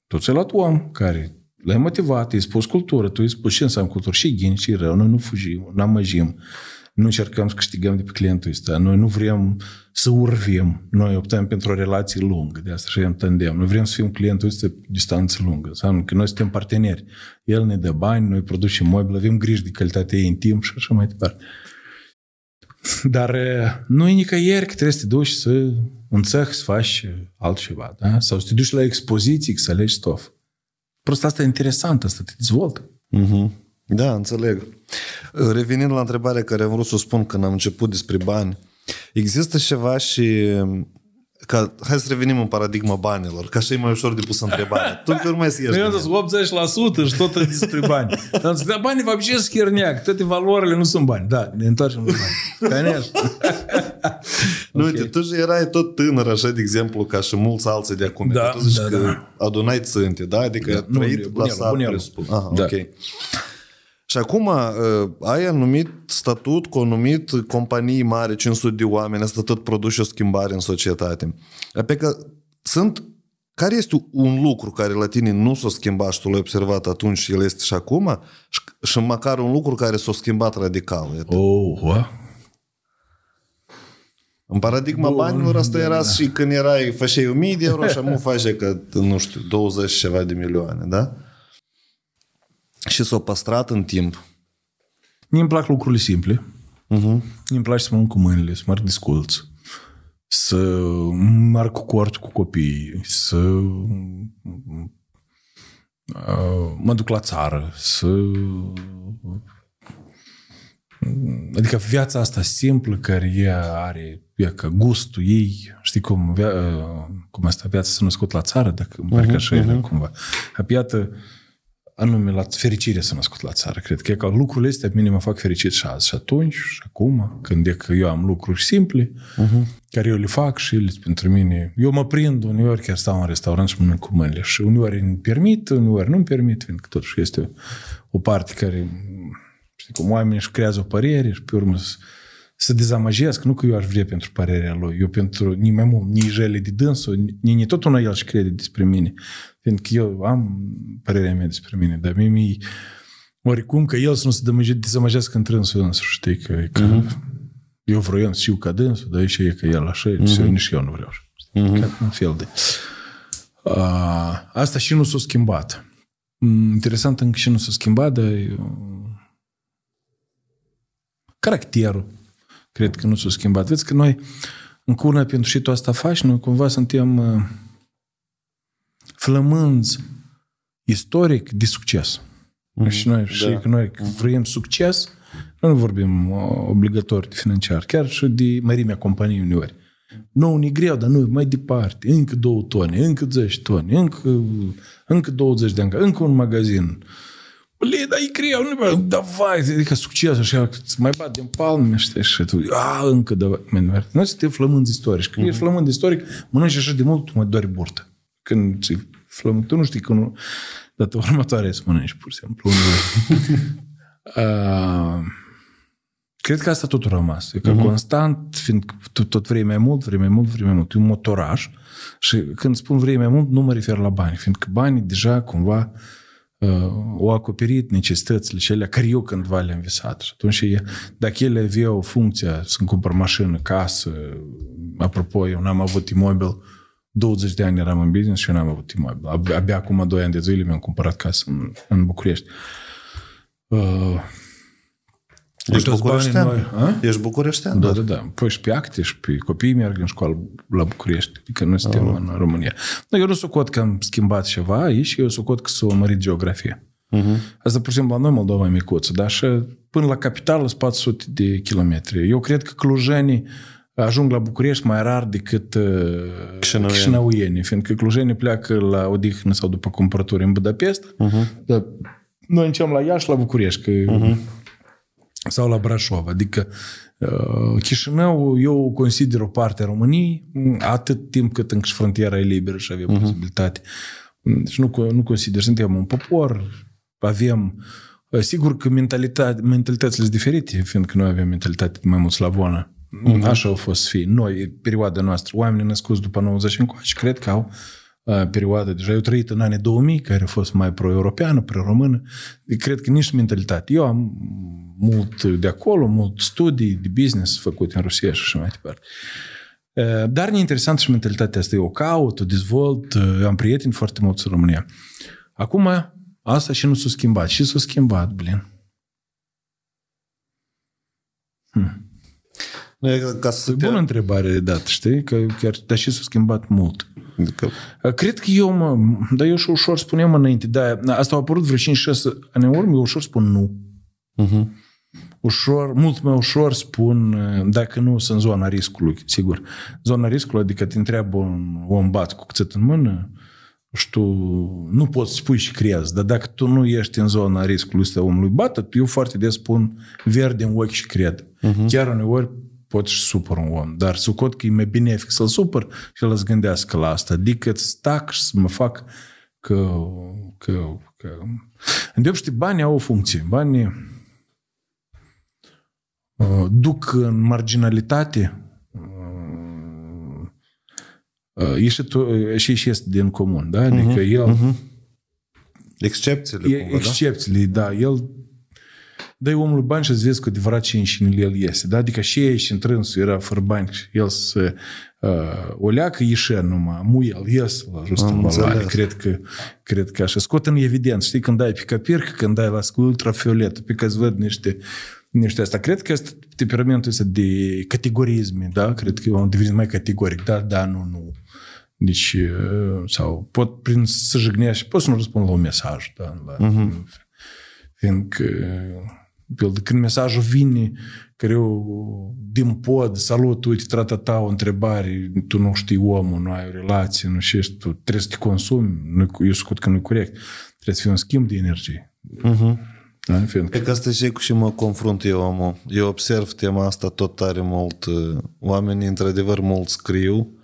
Tu ți-ai luat om care l-ai motivat, i-ai spus cultură, tu i-ai spus ce înseamnă cultură, și ghin, și rău, noi nu fugim, nu amăjim. Nu încercăm să câștigăm de pe clientul ăsta. Noi nu vrem să urvim. Noi optăm pentru o relație lungă. De asta și în Noi vrem să fim clientul ăsta pe distanță lungă. Înseamnă că noi suntem parteneri. El ne dă bani, noi producem mobilă, avem grijă de calitatea ei în timp și așa mai departe. Dar nu e nicăieri că trebuie să te duci să înțăhi să faci altceva, da? Sau să te duci la expoziții, să alegi stof. Prost asta e interesant, asta te dezvoltă. Uh-huh. Da, înțeleg. Revenind la întrebarea care am vrut să o spun când am început despre bani, există ceva și mm, ca, hai să revenim în paradigma banilor, ca așa e mai ușor de pus întrebarea. Tu pe urmai să ieși. Eu 80% și tot despre bani. Am zis, dar banii vă sunt herneac, toate valorile nu sunt bani. Da, ne întoarcem la bani. Конечно. nu, okay. uite, tu și erai tot tânăr, așa, de exemplu, ca și mulți alții de acum. Da, tu zici da, că da. adunai țânte, da? Adică da, trăit nu, la sat, presupun. Aha, da. ok. Și acum uh, ai anumit statut cu anumit companii mari, 500 de oameni, asta tot produce o schimbare în societate. Pe că sunt care este un lucru care la tine nu s-a schimbat și tu l-ai observat atunci și el este și acum și, și măcar un lucru care s-a schimbat radical? Iată. Oh, what? În paradigma Bun, banilor asta da, era da. și când erai, făceai 1000 de euro și acum face că, nu știu, 20 ceva de milioane, da? Și s-a păstrat în timp. mi îmi plac lucrurile simple. Uh-huh. Îmi place să mănânc cu mâinile, să merg disculț, să merg cu cort cu copii, să uh, mă duc la țară, să... Adică viața asta simplă care ea are ea ca gustul ei, știi cum, via, uh, cum asta, viața s-a născut la țară, dacă uh-huh, parcă mhm, așa uh-huh. Mhm. era cumva. Apiată, uh, anume la fericire să născut la țară. Cred că, e că lucrurile astea pe mine mă fac fericit și azi și atunci și acum, când e că eu am lucruri simple, uh-huh. Mhm. care eu le fac și ele pentru mine. Eu mă prind uneori chiar stau în restaurant și mănânc cu mâinile și uneori îmi permit, uneori nu-mi permit, fiindcă totuși este o, parte care, știi cum, oamenii își creează o părere și pe urmă să dezamăjească, nu că eu aș vrea pentru parerea lui, eu pentru nici mai mult, nici jele de dânsul, nici, nici tot unul el și crede despre mine. Pentru că eu am părerea mea despre mine, dar mie mi oricum că el să nu se dezamăgească dezamăjească în trânsul însu, știi, că, că uh-huh. eu vroiam să știu ca dânsul, dar și e că el așa, uh-huh. Mhm. și nici eu nu vreau. Uh-huh. un fel de... A, asta și nu s-a schimbat. Mm, interesant încă și nu s-a schimbat, dar uh, caracterul Cred că nu s-a schimbat. Vezi că noi în cună pentru și tu asta faci, noi cumva suntem uh, flămânzi istoric de succes. Mm, și noi, da. și că noi vrem succes, noi nu vorbim uh, obligatoriu de financiar, chiar și de mărimea companiei uneori. Nu, ne greu, dar nu, mai departe, încă două tone, încă 10 tone, încă, încă 20 de ani, încă un magazin. Uh, Блин, да икрeu, nu mai, давай, adică succes, așa, îți mai bat din palme, știi, și tu, a, încă, da, men, noi suntem flămând istoric. Când mm-hmm. ești flămând istoric, mănânci așa de mult, tu mai dori burtă. Când ți flămând, tu nu știi că nu... data următoare să mănânci, pur și simplu. uh, cred că asta tot a rămas. E că uh-huh. constant, fiind tot tot vrei mai mult, vrei mai mult, vrei mai mult. E un motoraj și când spun vrei mai mult, nu mă refer la bani, fiindcă banii deja cumva uh, Uh, au acoperit necesitățile cele care eu cândva le-am visat. Și atunci, dacă ele aveau funcția să-mi cumpăr mașină, casă, apropo, eu n-am avut imobil, 20 de ani eram în business și eu n-am avut imobil. Abia acum 2 ani de zile mi-am cumpărat casă în, în București. Uh, Ești deci bucureștean? Noi, Ești bucureștean? Da, da, da. da. Păi și pe acte și pe copiii merg în școală la București, adică noi suntem a, oh. în România. No, da, eu nu socot că am schimbat ceva aici, eu socot că s-a mărit geografia. Uh-huh. Asta, pur și simplu, la noi Moldova e micuță, dar și până la capitală 400 de kilometri. Eu cred că clujenii ajung la București mai rar decât chișinăuienii, uh, fiindcă clujenii pleacă la Odihnă sau după cumpărături în Budapest, uh-huh. dar noi începem la Iași, la București, că uh-huh sau la Brașov. Adică uh, Chișinău, eu consider o parte a României atât timp cât încă frontiera e liberă și avem uh-huh. posibilitate. Deci nu, nu consider, suntem un popor, avem uh, Sigur că mentalitate, mentalitățile sunt diferite, fiindcă noi avem mentalitate mai mult slavonă. Mm-hmm. Așa au fost fi. Noi, perioada noastră, oamenii născuți după 90 încoace, cred că au perioadă, deja eu trăit în anii 2000, care a fost mai pro-europeană, pro-română, deci, cred că nici mentalitate. Eu am mult de acolo, mult studii de business făcute în Rusia și așa mai departe. Dar e interesant și mentalitatea asta. Eu o caut, o dezvolt, am prieteni foarte mulți în România. Acum, asta și nu s-a schimbat. Și s-a schimbat, blin. Hmm. Ca să păi Bună te... întrebare da, știi? Că chiar, dar și s-a schimbat mult. Că... Cred că eu, mă, dar eu și ușor spuneam înainte, da, asta a apărut vreo 5-6 ani în urmă, eu ușor spun nu. Uh-huh. Ușor, mult mai ușor spun, dacă nu, sunt zona riscului, sigur. Zona riscului, adică te întreabă un om bat cu cuțet în mână, știu, nu poți spui și creează, dar dacă tu nu ești în zona riscului să omului bată, eu foarte des spun verde în ochi și cred. Uh-huh. Chiar uneori poți și supăr un om, dar să cot că e mai benefic să-l supăr și să-l gândească la asta, decât adică tac și să mă fac că... că, că... Îndeopște, banii au o funcție. Banii uh, duc în marginalitate uh, uh, și este din comun, da? Adică uh-huh, el... Uh-huh. Excepțiile, e, cumva, da? Excepțiile, da? da. El dai omului bani și îți vezi cu adevărat ce înșinile el iese. Da? Adică și ei și întrânsul era fără bani și el se uh, o leacă ieșe numai, el ies la justul Cred că, cred că așa. Scot în evidență, știi, când dai pe capir, când dai la ultrafiolet, pe că îți văd niște niște asta. Cred că este temperamentul ăsta de categorisme, da? Cred că am devenit mai categoric, da, da, nu, nu. Deci, uh, sau pot prin să și pot să nu răspund la un mesaj, da? La, uh-huh. Fiindcă pildă, când mesajul vine, că eu din pod, salut, uite, ta o întrebare, tu nu știi omul, nu ai o relație, nu știi, tu trebuie să te consumi, nu, eu scot că nu e corect, trebuie să fie un schimb de energie. Uh-huh. Da, fiind. Cred că asta e cu și mă confrunt eu, omul. Eu observ tema asta tot tare mult. Uh, oamenii, într-adevăr, mult scriu,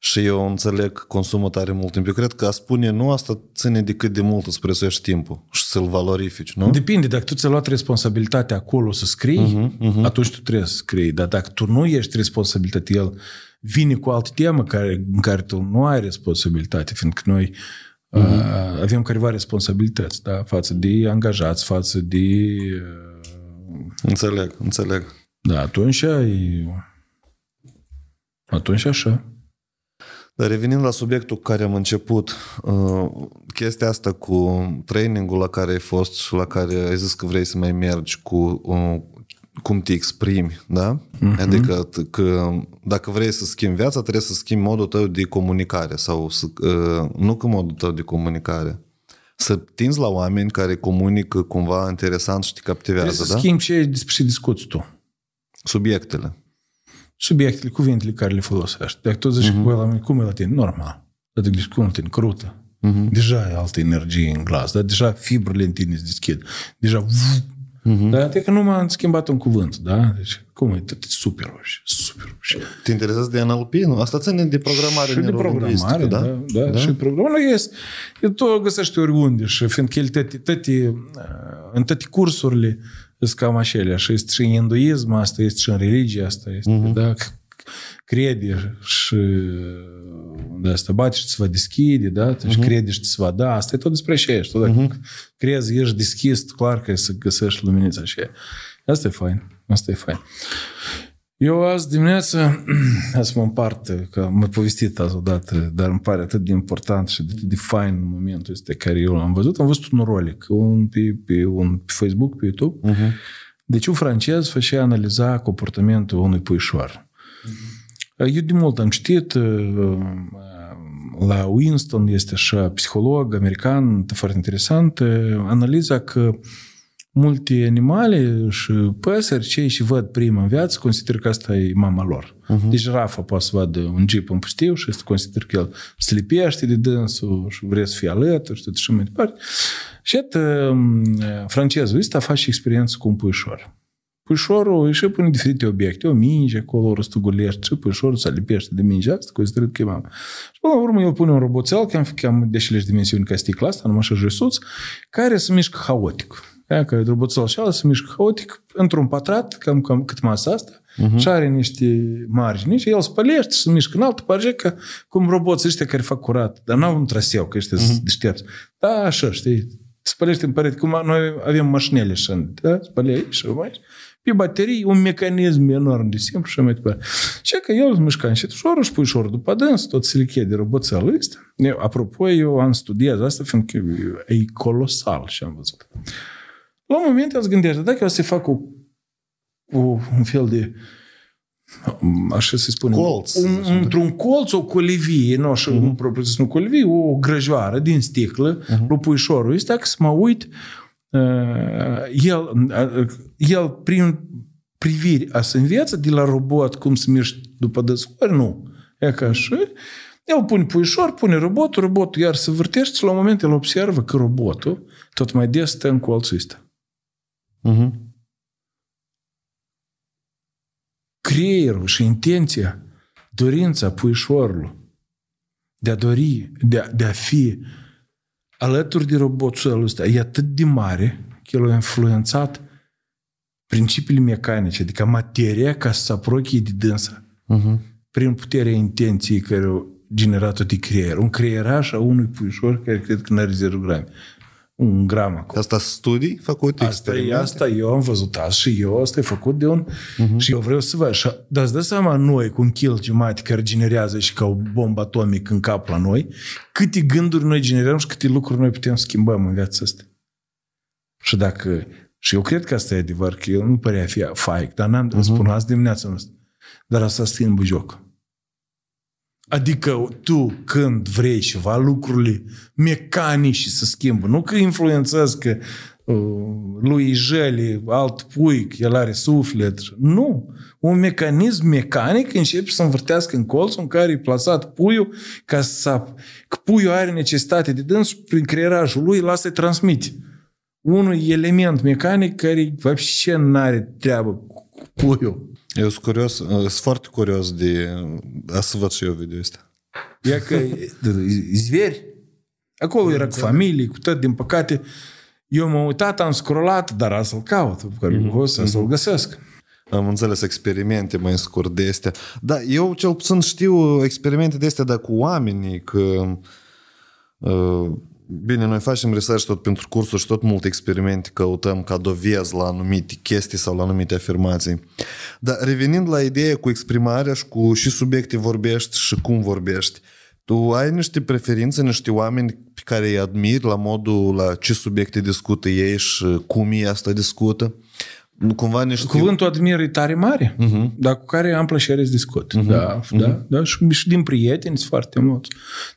și eu înțeleg consumă tare mult timp. Eu cred că a spune nu asta ține de cât de mult îți prețuiești timpul și să-l valorifici, nu? Depinde. Dacă tu ți-ai luat responsabilitatea acolo să scrii, uh-huh, uh-huh. atunci tu trebuie să scrii. Dar dacă tu nu ești responsabilitate, el vine cu altă temă care, în care tu nu ai responsabilitate, fiindcă noi uh-huh. avem careva responsabilități da? față de angajați, față de... Uh, înțeleg, înțeleg. Da, atunci ai... Atunci așa. Revenind la subiectul care am început, uh, chestia asta cu trainingul la care ai fost și la care ai zis că vrei să mai mergi cu uh, cum te exprimi, da? Uh-huh. Adică că dacă vrei să schimbi viața, trebuie să schimbi modul tău de comunicare sau să, uh, nu că modul tău de comunicare. Să tinzi la oameni care comunică cumva interesant și te captivează, trebuie să da? să schimbi ce, despre ce discuți tu. Subiectele subiectele, cuvintele care le folosești. Dacă tu zici, uh-huh. cum e la tine? Normal. Dar te gândești, cum la tine? Crută. Uh-huh. Deja e altă energie în glas, dar deja fibrele în tine se deschid. Deja... Uh-huh. Dar e că nu m-am schimbat un cuvânt, da? Deci, cum e? Super roșie, super roșie. Te interesează de NLP, nu? Asta ține de programare și de programare, da? Da, da, da? și programare este. Tu o găsești oriunde și fiindcă el tăti, tăti, uh, în toate cursurile sunt cam așa, și este și în hinduism, asta este și în religie, asta este, uh-huh. da? Crede și uh, de asta bate și ți va deschide, da? Deci uh-huh. crede și ți va da. Asta e tot despre așa ești. Tu dacă uh-huh. crezi, ești deschis, clar că să găsești luminița așa. Asta e fain. Asta e fain. Eu azi dimineață, să mă împart, că am povestit azi odată, dar îmi pare atât de important și de, de fain momentul ăsta care eu l-am văzut. Am văzut un rolic, un pe, pe, un, pe Facebook, pe YouTube. Uh-huh. Deci un francez făcea analiza comportamentul unui puișor. Uh-huh. Mhm. Eu de mult am citit uh, uh, la Winston, este așa psiholog american, foarte interesant, uh, analiza că multe animale și păsări, cei și văd prima în viață, consider că asta e mama lor. Uh-huh. Deci rafa poate să vadă un jeep în pustiu și să consider că el slipește de dânsul și vrea să fie alături și tot și mai departe. Și atât, um, francezul ăsta face experiență cu un puișor. Puișorul își pune diferite obiecte, o minge acolo, răstugulești și puișorul se lipește de mingea asta, considerând că e mama. Și până la urmă el pune un roboțel, cam, cam de dimensiuni ca sticla asta, numai așa josuț, care se mișcă haotic Aia că roboțul așa se mișcă haotic într-un patrat, cam, cam cât masa asta, uh-huh. și are niște margini și el spălește și se mișcă în altă parte, ca cum roboți ăștia care fac curat, dar n-au un traseu, că ăștia uh-huh. deștepți. Da, așa, știi, spălește în părete, cum noi avem mașinile și da? spălei și mai pe baterii un mecanism enorm de simplu și mai departe. Și că el îți mișca și ușor, își pui ușor după dâns, tot silichie de roboțelul ăsta. apropo, eu am studiat asta, fiindcă e colosal și am văzut. La un moment eu îți gândești, dacă eu să fac o, o, un fel de așa să spunem, colț, un, într-un colț o colivie, nu așa, mhm. uh-huh. propriu zis, nu colivie, o grăjoară din sticlă, uh-huh. puișorul ăsta, dacă să mă uit, uh, el, uh, el prin priviri a să înviață de la robot cum să mergi după dăscori, nu. E ca așa. El pune puișor, pune robotul, robotul iar se vârtește și la un moment el observă că robotul tot mai des stă în colțul ăsta. Uh-huh. Creierul și intenția, dorința puișorului de a dori, de a, de a fi alături de robotul ăsta, e atât de mare că el a influențat principiile mecanice, adică materia ca să se aprochie de dânsa uh-huh. prin puterea intenției care o generat-o de creier. Un creieraș a unui puișor care cred că n-are 0 grame un gram acolo. Asta studii făcute? Asta e, asta eu am văzut asta și eu, asta e făcut de un... Uh-huh. Și eu vreau să văd. Și, dar îți dă seama noi, cu un kil jumate care generează și ca o bombă atomică în cap la noi, câte gânduri noi generăm și câte lucruri noi putem schimba în viața asta. Și dacă... Și eu cred că asta e adevăr, că eu nu părea fi fake, dar n-am uh-huh. Mhm. spun azi dimineața asta. Dar asta schimbă jocul. Adică tu când vrei ceva, lucrurile mecanici se schimbă. Nu că influențează că uh, lui Jeli, alt pui, el are suflet. Nu. Un mecanism mecanic începe să învârtească în colțul în care e plasat puiul ca să... Că puiul are necesitate de dâns prin creierajul lui, lasă transmite. Unul element mecanic care вообще n-are treabă cu puiul. Eu sunt curios, uh, sunt foarte curios de uh, a să văd și eu video ăsta. E că zveri. Acolo era cu familie, cu tot, din păcate. Eu m-am uitat, am scrollat, dar a să-l caut, mm-hmm. o să, l găsesc. Am înțeles experimente mai scurt de astea. Da, eu cel puțin știu experimente de astea, dar cu oamenii, că uh, Bine, noi facem research tot pentru cursuri și tot multe experimente căutăm ca dovezi la anumite chestii sau la anumite afirmații. Dar revenind la ideea cu exprimarea și cu și subiecte vorbești și cum vorbești, tu ai niște preferințe, niște oameni pe care îi admiri la modul la ce subiecte discută ei și cum ei asta discută? cumva știu... Cuvântul admir e tare mare, uh-huh. dar cu care am plăcere să discut. Uh-huh. Da, uh-huh. da, da, și, și din prieteni sunt foarte mulți.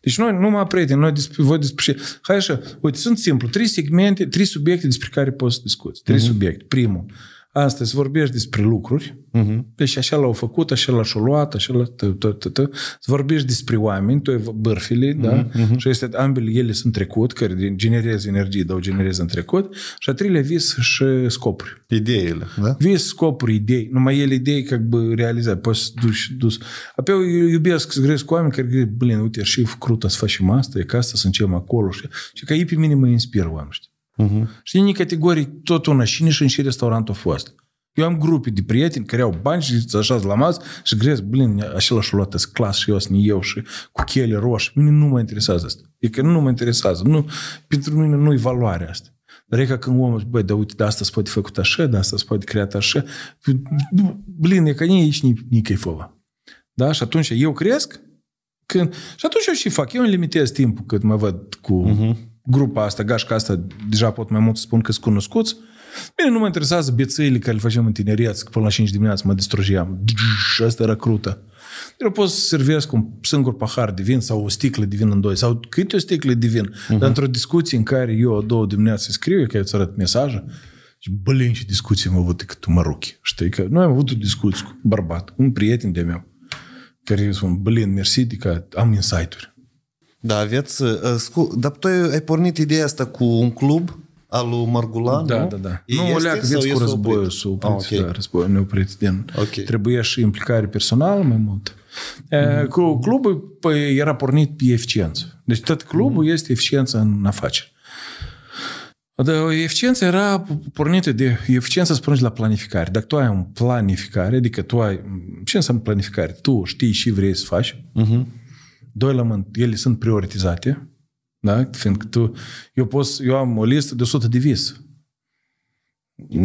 Deci noi, numai prieteni, noi despre, voi despre... Hai așa, uite, sunt simplu, trei segmente, trei subiecte despre care poți să discuți. Trei uh-huh. subiecte. Primul, astăzi vorbești despre lucruri, uh-huh. deci așa l-au făcut, așa l-a luat, așa l-a... Tă, tă, tă, tă. Vorbești despre oameni, tu ai bârfile, uh-huh. da? Uh-huh. Și este, ambele ele sunt trecut, care generează energie, dar o generează în trecut. Și a treilea vis și scopuri. Ideile, da? Vis, scopuri, idei. Numai ele idei, ca bă, realizat. Poți să duci, dus. Apoi eu iubesc să cu oameni care gândesc, blin, uite, și crută să facem asta, e ca asta, suntem acolo. Și, și ca ei pe mine mă inspiră oameni, știi? Uh-huh. Și din categorii tot una, și nici în și restaurantul a fost. Eu am grupi de prieteni care au bani și așa la masă și grezi, blin, același și luat clas și eu sunt eu și cu chele roșii. Mine nu mă interesează asta. E că nu mă interesează. Nu, pentru mine nu-i valoarea asta. Dar e ca când omul, băi, da uite, de asta se poate făcut așa, de asta se poate creat așa. Blin, e că nici aici nici, nici căifovă. Da? Și atunci eu cresc, când... și atunci eu și fac, eu îmi limitez timpul cât mă văd cu uh-huh grupa asta, gașca asta, deja pot mai mult să spun că sunt cunoscuți. Bine, nu mă interesează bețăile care le făceam în tineriaț, că până la 5 dimineața mă distrugeam Asta era crută. Eu pot să servesc un singur pahar de vin sau o sticlă de vin în doi sau câte o sticlă de vin. Uh-huh. Dar într-o discuție în care eu a două dimineața scriu, că eu îți arăt mesaje, și bălin și discuții am avut decât mă ruchi. Știi că noi am avut o discuție cu bărbat, un prieten de meu, care îi spun, bălin, mersi, că am insight-uri. Da, aveți... Uh, uh, scu- dar tu ai pornit ideea asta cu un club al lui Margulan, Da, nu? da, da. E nu o leacă vieți cu războiul, s-a oprit, ah, okay. da, războiul neoprit din... Okay. Trebuie și implicare personală mai mult. Mm-hmm. Cu clubul păi, era pornit pe eficiență. Deci tot clubul mm-hmm. este eficiență în afaceri. Dar eficiența era pornită de... Eficiența să la planificare. Dacă tu ai un planificare, adică tu ai... Ce înseamnă planificare? Tu știi și vrei să faci. Uh-huh. Doi la mânt, ele sunt prioritizate, da? Fiindcă tu, eu, pot, eu am o listă de 100 de vis.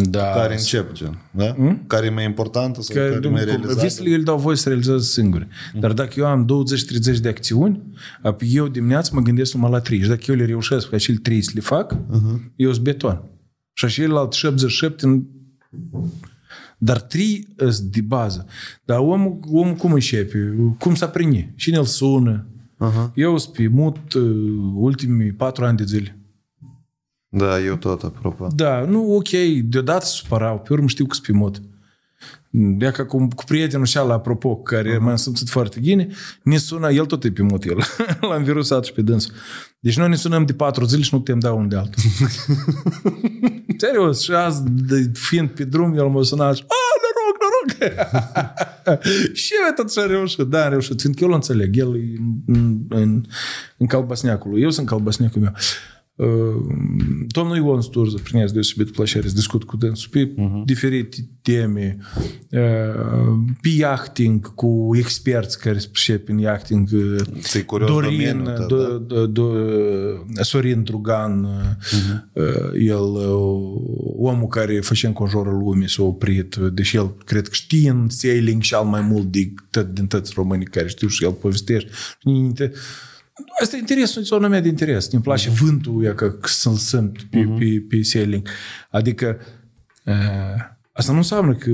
Da. Care încep, gen, da? Hmm? Care e mai importantă sau care, care e mai realizată? Visele eu le dau voie să realizează singure. Hmm. Dar dacă eu am 20-30 de acțiuni, eu dimineața mă gândesc numai la 3. Și dacă eu le reușesc pe acele 3 să le fac, uh-huh. eu sunt beton. Și așa el alt 77 în dar trei sunt de bază. Dar omul, omul cum începe? Cum să prinde? Cine îl sună? Uh-huh. Eu sunt pe mut uh, ultimii patru ani de zile. Da, eu tot, apropo. Da, nu, ok, deodată supărau, pe urmă știu că sunt pe mut. De ca cu, cu prietenul și la apropo, care uh-huh. m-a simțit foarte gine, ne sună, el tot e pe mut, el l-am virusat și pe dânsul. Deci noi ne sunăm de patru zile și nu putem da unul de altul. Serios, și azi, de, fiind pe drum, el mă a și, a, noroc, noroc! și eu tot și-a reușit, da, a reușit, fiindcă eu îl înțeleg, el e în, în, în calbasneacul lui, eu sunt calbasneacul meu. Domnul Ion Sturză, prin ea deosebit plăcere, discut cu dânsul pe uh-huh. Mhm. diferite teme, pe yachting, cu experți care se pricep în yachting, Dorin, da? do, do, do, Sorin Drugan, uh-huh. Mhm. el, omul care făcea înconjură lumii, s-a oprit, deși el cred că știe în sailing și al mai mult din toți românii care știu și el povestește. Asta e interes, e o de interes. Îmi place mhm. vântul e că să-l pe, mm-hmm. pe, pe sailing. Adică uh, asta nu înseamnă că...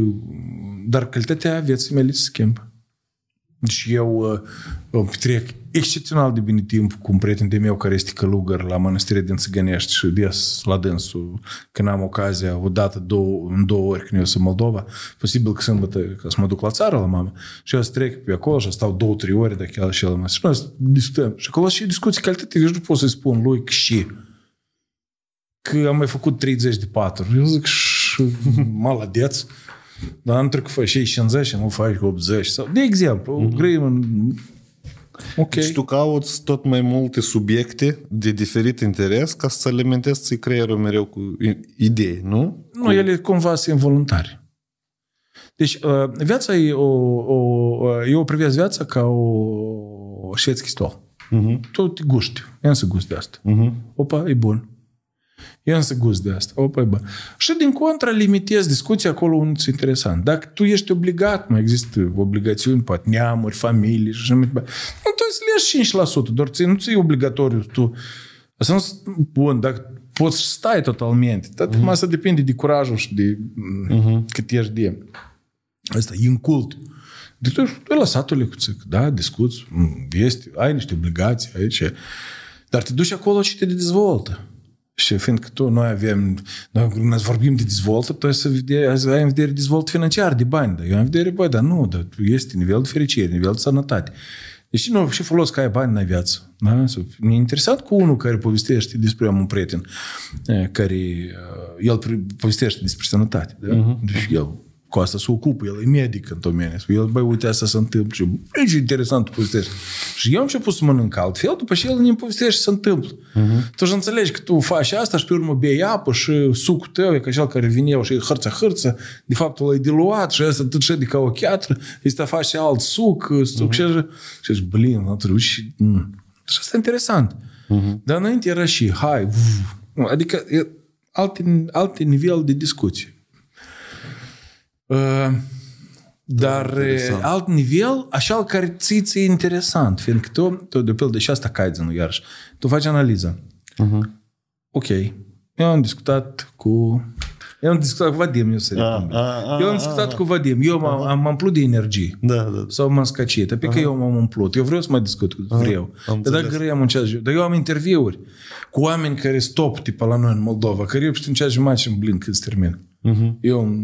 Dar calitatea vieții mele se schimbă. Și eu uh, trec excepțional de bine timp cu un prieten de meu care este călugăr la mănăstirea din Țigănești și des la dânsul când am ocazia o dată, două, în două ori când eu sunt Moldova, posibil că sâmbătă ca să mă duc la țară la mama și eu să trec pe acolo și stau două, trei ore dacă el și el mă și discutăm. Și acolo și discuții calitate, deci nu pot să-i spun lui că și că am mai făcut 30 de patru. Eu zic, și maladeț. Dar nu trebuie că faci 50 nu faci 80. Sau, de exemplu, mm-hmm. grăim în Okay. Deci tu cauți tot mai multe subiecte de diferit interes ca să alimentezi creierul mereu cu idei, nu? Nu, cu... ele cumva sunt involuntare. Deci, uh, viața e o, o... Uh, eu privesc viața ca o șvețchi stol. Uh-huh. Mhm. Tot guști. Ia să gust de asta. Uh-huh. Opa, e bun. Eu însă gust de asta. O, păi, bă. Și din contră limitez discuția acolo unul ți interesant. Dacă tu ești obligat, mai există obligațiuni, poate neamuri, familii și așa mai departe. îți le 5%, doar ți, nu ți obligatoriu tu. Asta nu bun, dacă poți să stai totalmente. Dar uh-huh. asta depinde de curajul și de uh-huh. cât ești de asta, e în cult. Deci tu ai lăsat-o cu țic, da, discuți, mm, este, ai niște obligații aici, dar te duci acolo și te dezvoltă. Și fiindcă tu, noi avem, noi vorbim de dezvoltă, tu ai să vede, ai în vedere dezvolt financiar, de bani. Dar eu am vedere, băi, dar nu, dar este nivel de fericire, nivel de sănătate. Deci nu, și folos că ai bani în viață. Da? Mi-e interesant cu unul care povestește despre, am un prieten, care, el povestește despre sănătate. Da? Uh-huh. Deci el cu asta se ocupă, el e medic în domeniu. El, băi, uite, asta se întâmplă. Și, e, și interesant tu povestești. Și eu am început să mănânc altfel, după și el îmi povestește și se întâmplă. Uh-huh. Tu și înțelegi că tu faci asta și pe urmă bei apă și sucul tău e ca cel care vine eu și e hârță-hârță. De fapt, l-ai diluat și asta tot de ca o cheatră. Este faci alt suc, uh, suc uh-huh. și, și blin, nu trebuie. Și, mm. și asta e interesant. Uh-huh. Dar înainte era și hai, uf, adică alte, alte nivel de discuție. Ă, dar interesant. alt nivel, așa care ți ți interesant, fiindcă tu, tu de pildă, și asta nu iarăși, tu faci analiză. Uh-huh. Ok, eu am discutat cu... Eu am discutat cu Vadim, eu să ah, ah, ah, Eu am discutat cu Vadim, eu m-am, m-am umplut de energie. Da, da, da. Sau m-am scăcit, pe că eu m-am umplut. Eu vreau să mai discut, vreau. Dar dacă greu am ceas. dar eu am interviuri cu oameni care stop, tipa la noi în Moldova, care eu știu în cea jumătate și în blin când se termină. Uh-huh. Eu,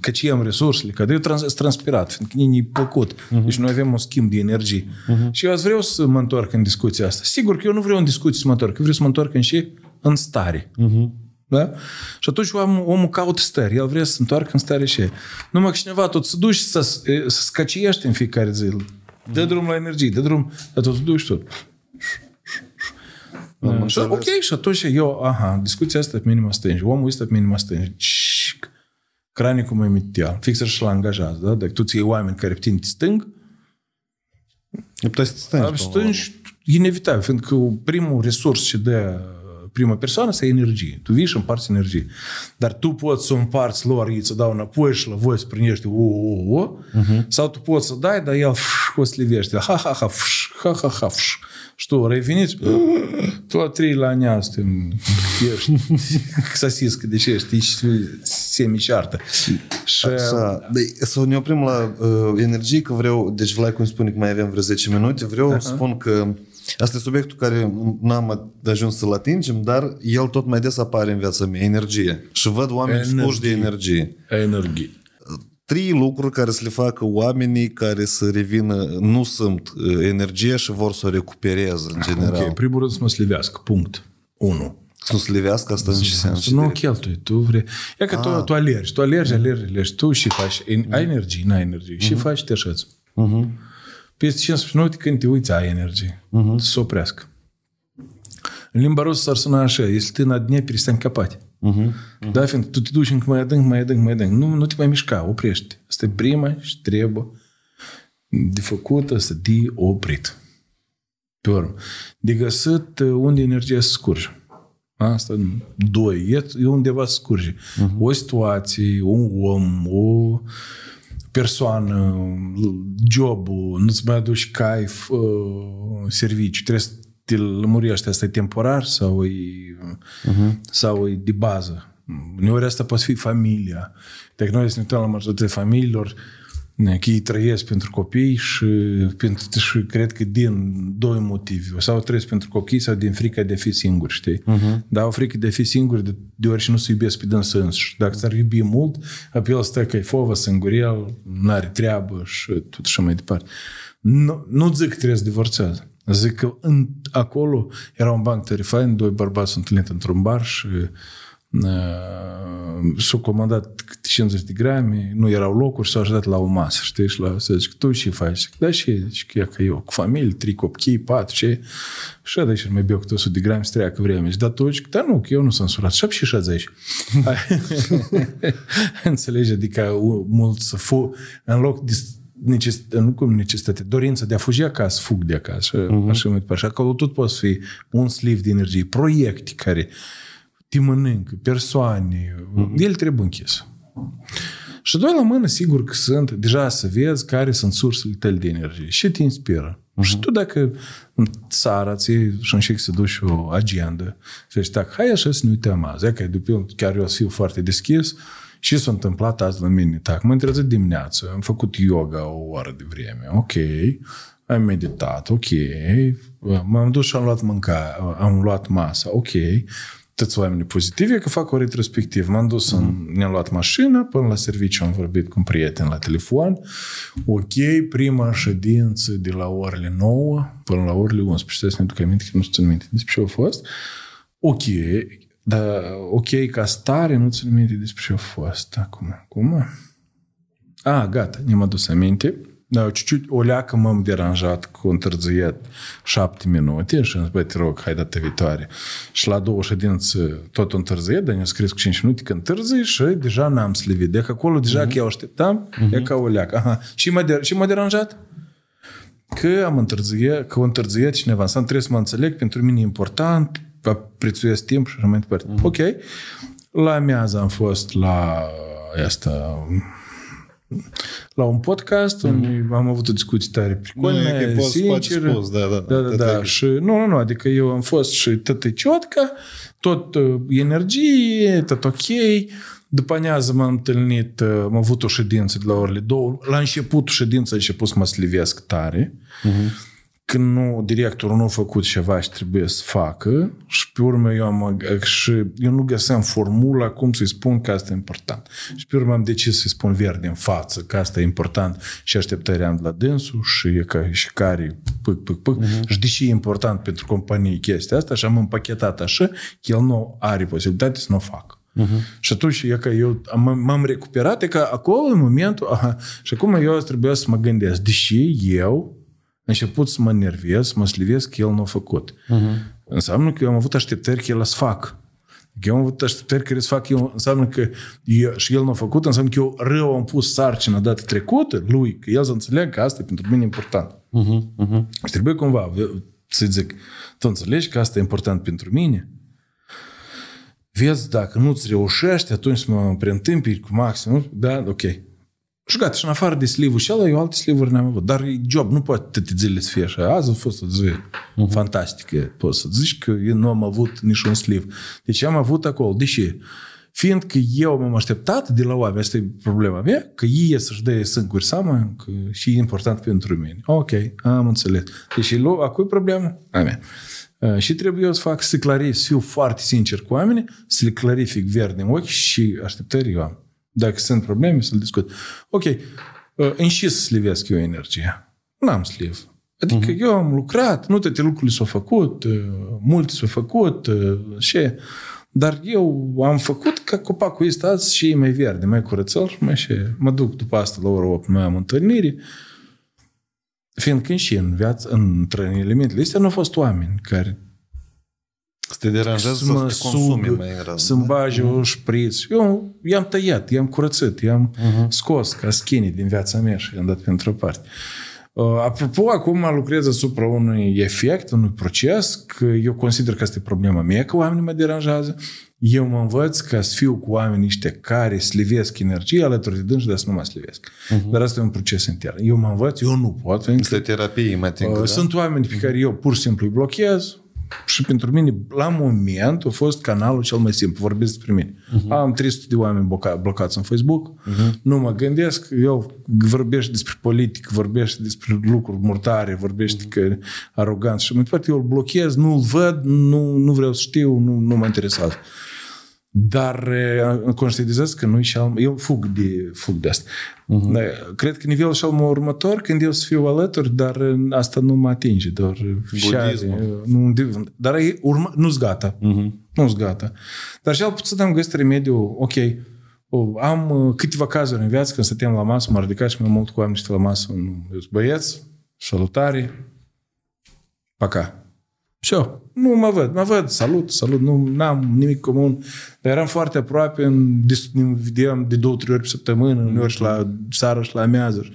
că ce am resursele, că eu trans, transpirat, fiindcă mie i plăcut. Uh-huh. Mhm. Deci noi avem un schimb de energie. Uh-huh. Și eu azi vreau să mă întorc în discuția asta. Sigur că eu nu vreau în discuție să mă întorc, eu vreau să mă întorc în și în stare. Uh-huh. Da? Și atunci om, omul caută stări, el vrea să se întoarcă în stare și Numai că cineva tot să duci să, să scăciești în fiecare zi. Dă drum la energie, dă drum, dar tot să duci tot. Da, ok, și atunci eu, aha, discuția asta pe minima mă stânge, omul este pe minima mă stânge. Cranicul memitial. Fix așa-l angajat, da? Deci tu ții oameni care pe tine te să stângi, stângi inevitabil, fiindcă primul resurs și de prima persoană să ai energie. Tu vii și împarți energie. Dar tu poți să împarți lor, ei să dau înapoi și la voi să primești o, o, o, uh-huh. sau tu poți să dai, dar el fș, o slivește. Ha, ha, ha, fș, ha, ha, ha, fș. Și tu reveniți, tu a trei la neaz, ești sasiscă, deci ești, ești semi ceartă Și... Da, De- să ne oprim la uh, energie, că vreau, deci Vlaicu cum spune că mai avem vreo 10 minute, vreau uh-huh. spun că Asta e subiectul care n-am ajuns să-l atingem, dar el tot mai des apare în viața mea, energie. Și văd oameni energie. spuși de energie. Energie. Trei lucruri care să le facă oamenii care să revină, nu sunt uh, energie și vor să o recupereze în general. Ok, primul rând să mă slivească, punct. 1. Să nu slivească asta în ce sens? Să nu cheltui. Tu vrei... E că tu, ah. tu alergi, tu alergi, alergi, alergi. Tu și faci... Ai energie, n-ai energie. Și mhm. faci, te șăți. Peste 15 minute când te uiți, ai energie. Mhm. Să se oprească. În limba rusă s-ar suna așa, este tână dne, перестань căpate. Uh-huh, mhm. uh-huh. Da, fiindcă tu te duci încă mai adânc, mai adânc, mai adânc. Nu, nu te mai mișca, oprește. Asta e prima și trebuie de făcut, asta de oprit. Pe urmă. De găsit unde energia se scurge. Asta, doi, e, e undeva scurge. Uh-huh. O situație, un om, o persoană, jobul, nu-ți mai aduci caif, uh, ă, serviciu, trebuie să te lămurești, asta e temporar sau e, uh-huh. sau e de bază. Uneori asta poate fi familia. Dacă noi suntem la majoritatea familiilor, uh, Că ei trăiesc pentru copii și, pentru, și cred că din doi motive. Sau trăiesc pentru copii sau din frica de a fi singuri, știi? Uh-huh. Dar au frică de a fi singuri de, deoarece nu se iubesc pe dânsă însuși. Dacă s-ar iubi mult, apel stă că e fovă, singurel, n-are treabă și tot și mai departe. Nu, nu zic că trebuie să divorțează. Zic că în, acolo era un banc terifain, doi bărbați sunt întâlnit într-un bar și uh, s au comandat 50 de grame, nu erau locuri, s-au ajutat la o masă, știi, și la, să zic, tu ce faci? Da, și zic, ia că eu, cu familie, trei copii, patru, ce? Și da, și mai beau cu 100 de grame, să că vreme. Și da, tu zic, da, nu, că eu nu sunt surat, șap și 60. Înțelegi, adică mult să fu, în loc de necesitate, nu cum necesitate, dorința de a fugi acasă, fug de acasă, uh-huh. așa mai departe. Acolo tot poți fi un sliv de energie, proiecte care uh, te mănâncă, persoane, mm-hmm. el trebuie închis. Și doi la mână, sigur că sunt, deja să vezi care sunt sursele tale de energie și te inspiră. Uh-huh. Și tu dacă în țara ți și înșec să duci o agenda să zici, dacă hai așa să nu uităm azi, că după chiar eu să fiu foarte deschis, și s-a întâmplat azi la mine? Tac, m-am trezit dimineață, am făcut yoga o oră de vreme, ok, am meditat, ok, m-am dus și am luat mânca, am luat masa, ok, toți oamenii pozitivi e că fac o retrospectivă. M-am dus, în, mm. ne-am luat mașina, până la serviciu am vorbit cu un prieten la telefon. Ok, prima ședință de la orele 9 până la orele 11. Stai să ne duc aminte, că nu știu minte despre ce a fost. Ok, dar ok, ca stare nu țin minte despre ce a fost. Acum, acum. A, ah, gata, ne-am adus aminte Чуть-чуть oleacă m-am deranjat cu întârziet șapte minute și am zis, te rog, hai data viitoare. Și la două ședințe tot întârziet, dar ne-a scris cu 5 minute că întârzi și deja n-am slivit. De deci acolo deja uh-huh. că eu așteptam, uh-huh. e mhm. ca oleacă. Aha. Și m-a, de- și a deranjat? Că am întârziat, că o întârziat cineva. Înseamnă trebuie să mă înțeleg, pentru mine e important, prețuiesc timp și așa mai departe. uh Ok. La amiază am fost la asta, la un podcast, mm-hmm. unde am avut o discuție tare pricolne, că poți, da, da, da. da, da, da. Și, nu, nu, nu, adică eu am fost și tot e ciotcă, tot uh, energie, tot ok. După anează m-am întâlnit, uh, am avut o ședință de la orele două. La început ședința a început să mă slivesc tare. Mm-hmm când nu, directorul nu a făcut ceva și trebuie să facă și pe urmă eu am, și eu nu găseam formula cum să-i spun că asta e important. Și pe urmă am decis să-i spun verde în față, că asta e important și așteptarea am de la dânsul și e ca și care pâc, pâc, pâc. Uh-huh. Și ce e important pentru companie chestia asta și am împachetat așa, că el nu are posibilitate să nu o facă. Uh-huh. Și atunci e că eu m-am recuperat, e că acolo în momentul, aha, și acum eu trebuie să mă gândesc, deși eu început să mă nerviez, mă slivesc, el nu a făcut. Uh-huh. Înseamnă că eu am avut așteptări că el să fac. Că eu am avut așteptări el să fac eu, înseamnă că eu, și el nu a făcut, înseamnă că eu rău am pus sarcina dată trecută lui, că el să înțeleagă că asta e pentru mine important. Uh-huh, uh-huh. Și trebuie cumva să zic, tu înțelegi că asta e important pentru mine? Vezi, dacă nu-ți reușești, atunci mă preîntâmpi cu maxim, da, ok, și gata, și în afară de slivul și ăla, eu alte slivuri n-am avut. Dar job, nu poate toate zilele să fie așa. Azi a fost o zi uh-huh. fantastică. Poți să zici că eu nu am avut niciun sliv. Deci am avut acolo. Deși, fiindcă eu m-am așteptat de la oameni, asta e problema mea, că ei e să-și dea sânguri seama că și e important pentru mine. Ok, am înțeles. Deci, a e problema? A mea. Uh, și trebuie eu să fac, să clarific, să fiu foarte sincer cu oamenii, să le clarific verde în ochi și așteptări eu am. Dacă sunt probleme, să-l discut. Ok, uh, să slivesc eu energia. N-am sliv. Adică uh-huh. eu am lucrat, nu toate lucrurile s-au făcut, uh, multe s-au făcut uh, și... Dar eu am făcut ca copacul este azi și e mai verde, mai curățel mai și mă duc după asta la ora 8, mai am întâlniri. Fiindcă și în viață, între elementele astea, nu au fost oameni care să te deranjează să, mă să te consumi sub, mai rău. Să-mi da? bage mhm. uh o șpriț. Eu i-am tăiat, i-am curățit, i-am uh-huh. scos ca skinny din viața mea și i-am dat pentru o parte. Uh, apropo, acum lucrez asupra unui efect, unui proces, că eu consider că asta e problema mea, că oamenii mă deranjează. Eu mă învăț ca să fiu cu oamenii niște care slivesc energie alături de dânși, dar să nu mă slivesc. Uh-huh. Dar asta e un proces intern. Eu mă învăț, eu nu pot. Este terapie, mă uh, da? Sunt oameni pe care eu pur și simplu îi blochez, și pentru mine, la moment, a fost canalul cel mai simplu. Vorbesc despre mine. Uh-huh. Am 300 de oameni bloca- blocați în Facebook, uh-huh. nu mă gândesc, eu vorbește despre politic vorbește despre lucruri murtare, vorbește uh-huh. Mhm. că arogant și mai departe, eu îl blochez, nu-l văd, nu, nu vreau să știu, nu, nu mă interesează. Dar conștientizez că nu și al, eu fug de, fug de asta. Uh-huh. Cred că nivelul șalmă următor, când eu să fiu alături, dar asta nu mă atinge. Doar Budismul. Nu, dar e urmă, nu-s gata. Uh-huh. Nu-s gata. Dar și al puțin am găsit remediu, ok, am uh, câteva cazuri în viață când stăteam la masă, m a ridicat și mai mult cu oameni niște la masă un băieț, salutare, paca. Și eu, nu mă văd, mă văd, salut, salut, nu am nimic comun, dar eram foarte aproape, în, ne vedeam de două, trei ori pe săptămână, uneori și la seară și la amiază.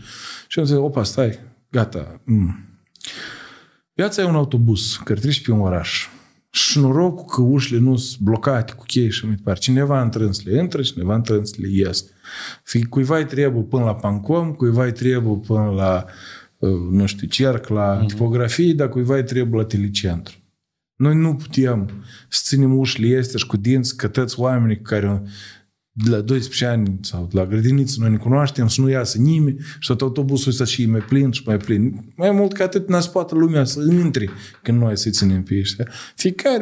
Și am zis, opa, stai, gata. Mm. Viața e un autobuz care treci pe un oraș. Și norocul că ușile nu sunt blocate cu cheie și mai departe. Cineva în le intră, cineva în le ies. Fii, cuiva îi trebuie până la Pancom, cuiva îi trebuie până la Uh, nu știu, cerc, la uh-huh. Mhm. tipografie, dacă cuiva îi trebuie la telecentru. Noi nu putem să ținem ușile este și cu dinți că toți oamenii care de la 12 ani sau de la grădiniță noi ne cunoaștem, să nu iasă nimeni și tot autobusul ăsta și mai plin și mai plin. Mai mult ca atât ne spate lumea să intre când noi să ținem pe ăștia. Fiecare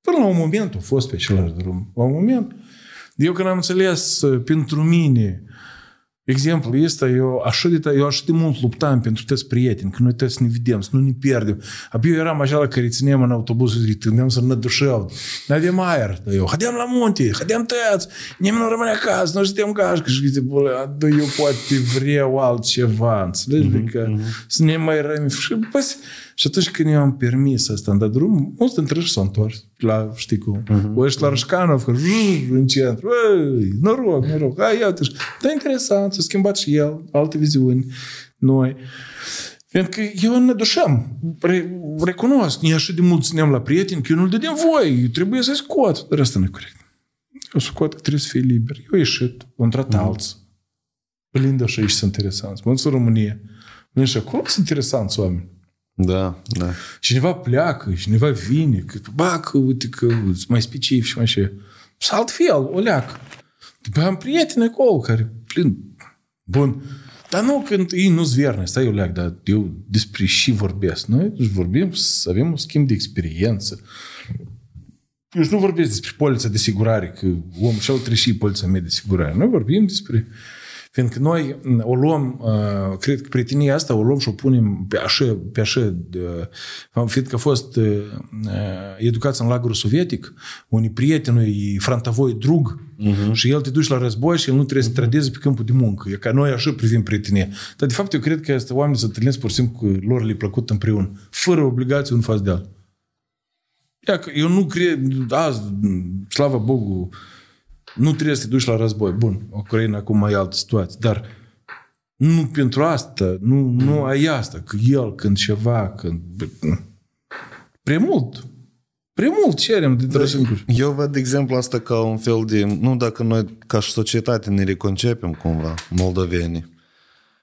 până la un moment a fost pe același drum. La un moment. Eu când am înțeles uh, pentru mine Exemplu este eu așa de, eu așa de mult luptam pentru toți prieteni, că noi trebuie să ne vedem, să nu ne pierdem. Abia eu eram așa la care ținem în autobuz, tândeam să ne dușeau. Ne avem aer, da eu, hadeam la munte, hadeam tăiați, nimeni nu rămâne acasă, noi suntem ca și zice, bă, eu poate vreau altceva, înțelegi? Mm-hmm, că adică mm-hmm. să ne mai rămi. Și, și atunci când eu am permis asta, am dat drum, mulți dintre ei s-au întors la, știi cum, uh-huh. o ești la Rășcanov, că în centru, noroc, noroc, hai, iau-te. Dar interesant, s-a schimbat și el, alte viziuni, noi. Pentru că eu ne dușam. Re- recunosc, noi așa de mult ținem la prieteni, că eu nu-l dădeam voi, trebuie să-i scot. Dar asta nu e corect. Eu scot că trebuie să fie liber. Eu ieșit, am intrat alți. Plin de așa ești interesanți. Mă în România. Nu ești acolo sunt interesanți oameni. Da, da. Și cineva pleacă, cineva vine, că, bă, că uite că mai specific și mai așa. alt fel, o leacă. După am prieteni acolo care plin. Bun. Dar nu, când ei nu-s verne, stai eu leac, dar eu despre și vorbesc. Noi deci vorbim să avem un schimb de experiență. Eu nu vorbesc despre polița de sigurare, că omul și-au trecut și polița mea de sigurare. Noi vorbim despre uh, Fiindcă noi o luăm, uh, cred că prietenia asta o luăm și o punem pe așa, pe așa de, uh, fiindcă a fost uh, educația în lagărul sovietic, unii prietenul e frantavoi drug uh-huh. și el te duci la război și el nu trebuie să mhm. trădeze pe câmpul de muncă. E ca noi așa privim prietenia. Dar de fapt eu cred că asta oameni să întâlnesc pur și simplu cu lor le plăcut împreună, fără obligații un față de alt. Eu nu cred, azi, slavă Bogu, nu trebuie să te duci la război. Bun, Ucraina acum e altă situație, dar nu pentru asta, nu, nu ai asta, că el când ceva, când... Prea mult. Prea mult cerem de da, Eu văd, exemplu, asta ca un fel de... Nu dacă noi, ca și societate, ne reconcepem cumva, moldovenii.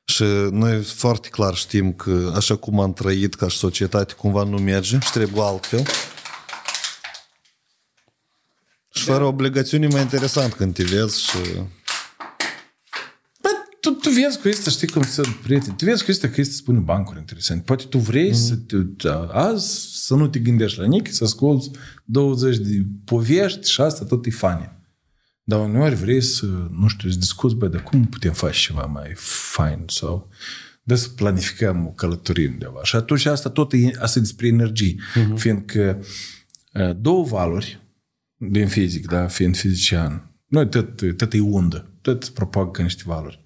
Și noi foarte clar știm că așa cum am trăit ca și societate, cumva nu merge și trebuie altfel fără obligațiuni e mai interesant când te vezi și... Da, tu, tu vezi cu asta, știi cum să... prieteni. Tu vezi cu asta că este spune bancuri interesante. Poate tu vrei mm-hmm. să mhm. te, da, azi să nu te gândești la nici, să asculți 20 de povești și asta tot e fane. Dar uneori vrei să, nu știu, să discuți, băi, dar cum putem face ceva mai fain sau de să planificăm o călătorie undeva. Și atunci asta tot e, asta e despre energie, uh-huh. fiindcă uh, două valori din fizic, da, fiind fizician, noi tot, tot e undă, tot propagă niște valori.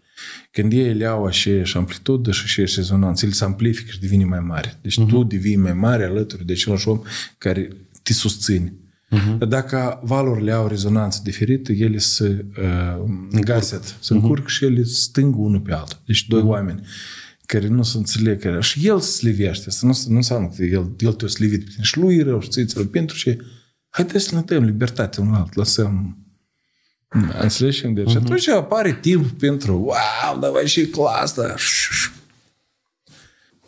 Când ei le au aceeași amplitudă și aceeași rezonanță, el se amplifică și devine mai mare. Deci uh-huh. tu devii mai mare alături de același om care te susține. Uh-huh. Dar dacă valorile au rezonanță diferită, ele se uh, gaset, se mhm. încurc uh-huh. și ele stâng unul pe altul. Deci doi uh-huh. oameni care nu se înțeleg. Care... Și el slivește. Asta nu, nu înseamnă că el, el te-a slivit. Și lui e rău și ți-e Pentru ce? Haideți să ne dăm libertate unul alt, lăsăm de Deci uh-huh. atunci apare timp pentru wow, dar vai și cu asta.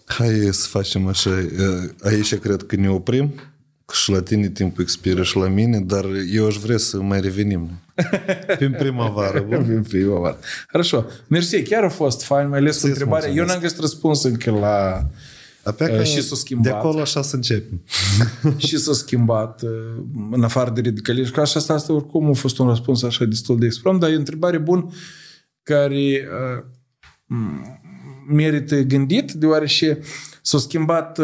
Hai să facem așa. Eh, aici cred că ne oprim. Că și la tine timpul expiră și la mine, dar eu aș vrea să mai revenim. Prin primăvară. Prin primăvară. Хорошо. Mersi, chiar a fost fain, mai ales întrebarea. Eu n-am găsit răspuns încă la Apea ă, și s-a schimbat. De acolo așa să începem. și s-a schimbat ă, în afară de radicalism. Că așa asta, asta oricum a fost un răspuns așa destul de exprom, dar e o întrebare bună care ă, merită gândit, deoarece s-a schimbat,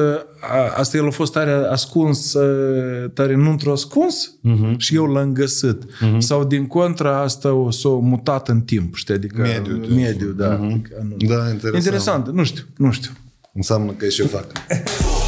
asta el a fost tare ascuns, tare într-o ascuns uh-huh. și eu l-am găsit. Uh-huh. Mhm. Sau din contra asta s-a s-o mutat în timp, știi, adică mediu, mediu da. Uh-huh. Adică, da interesant. interesant, nu știu, nu știu. نصمم نقيشو فاكر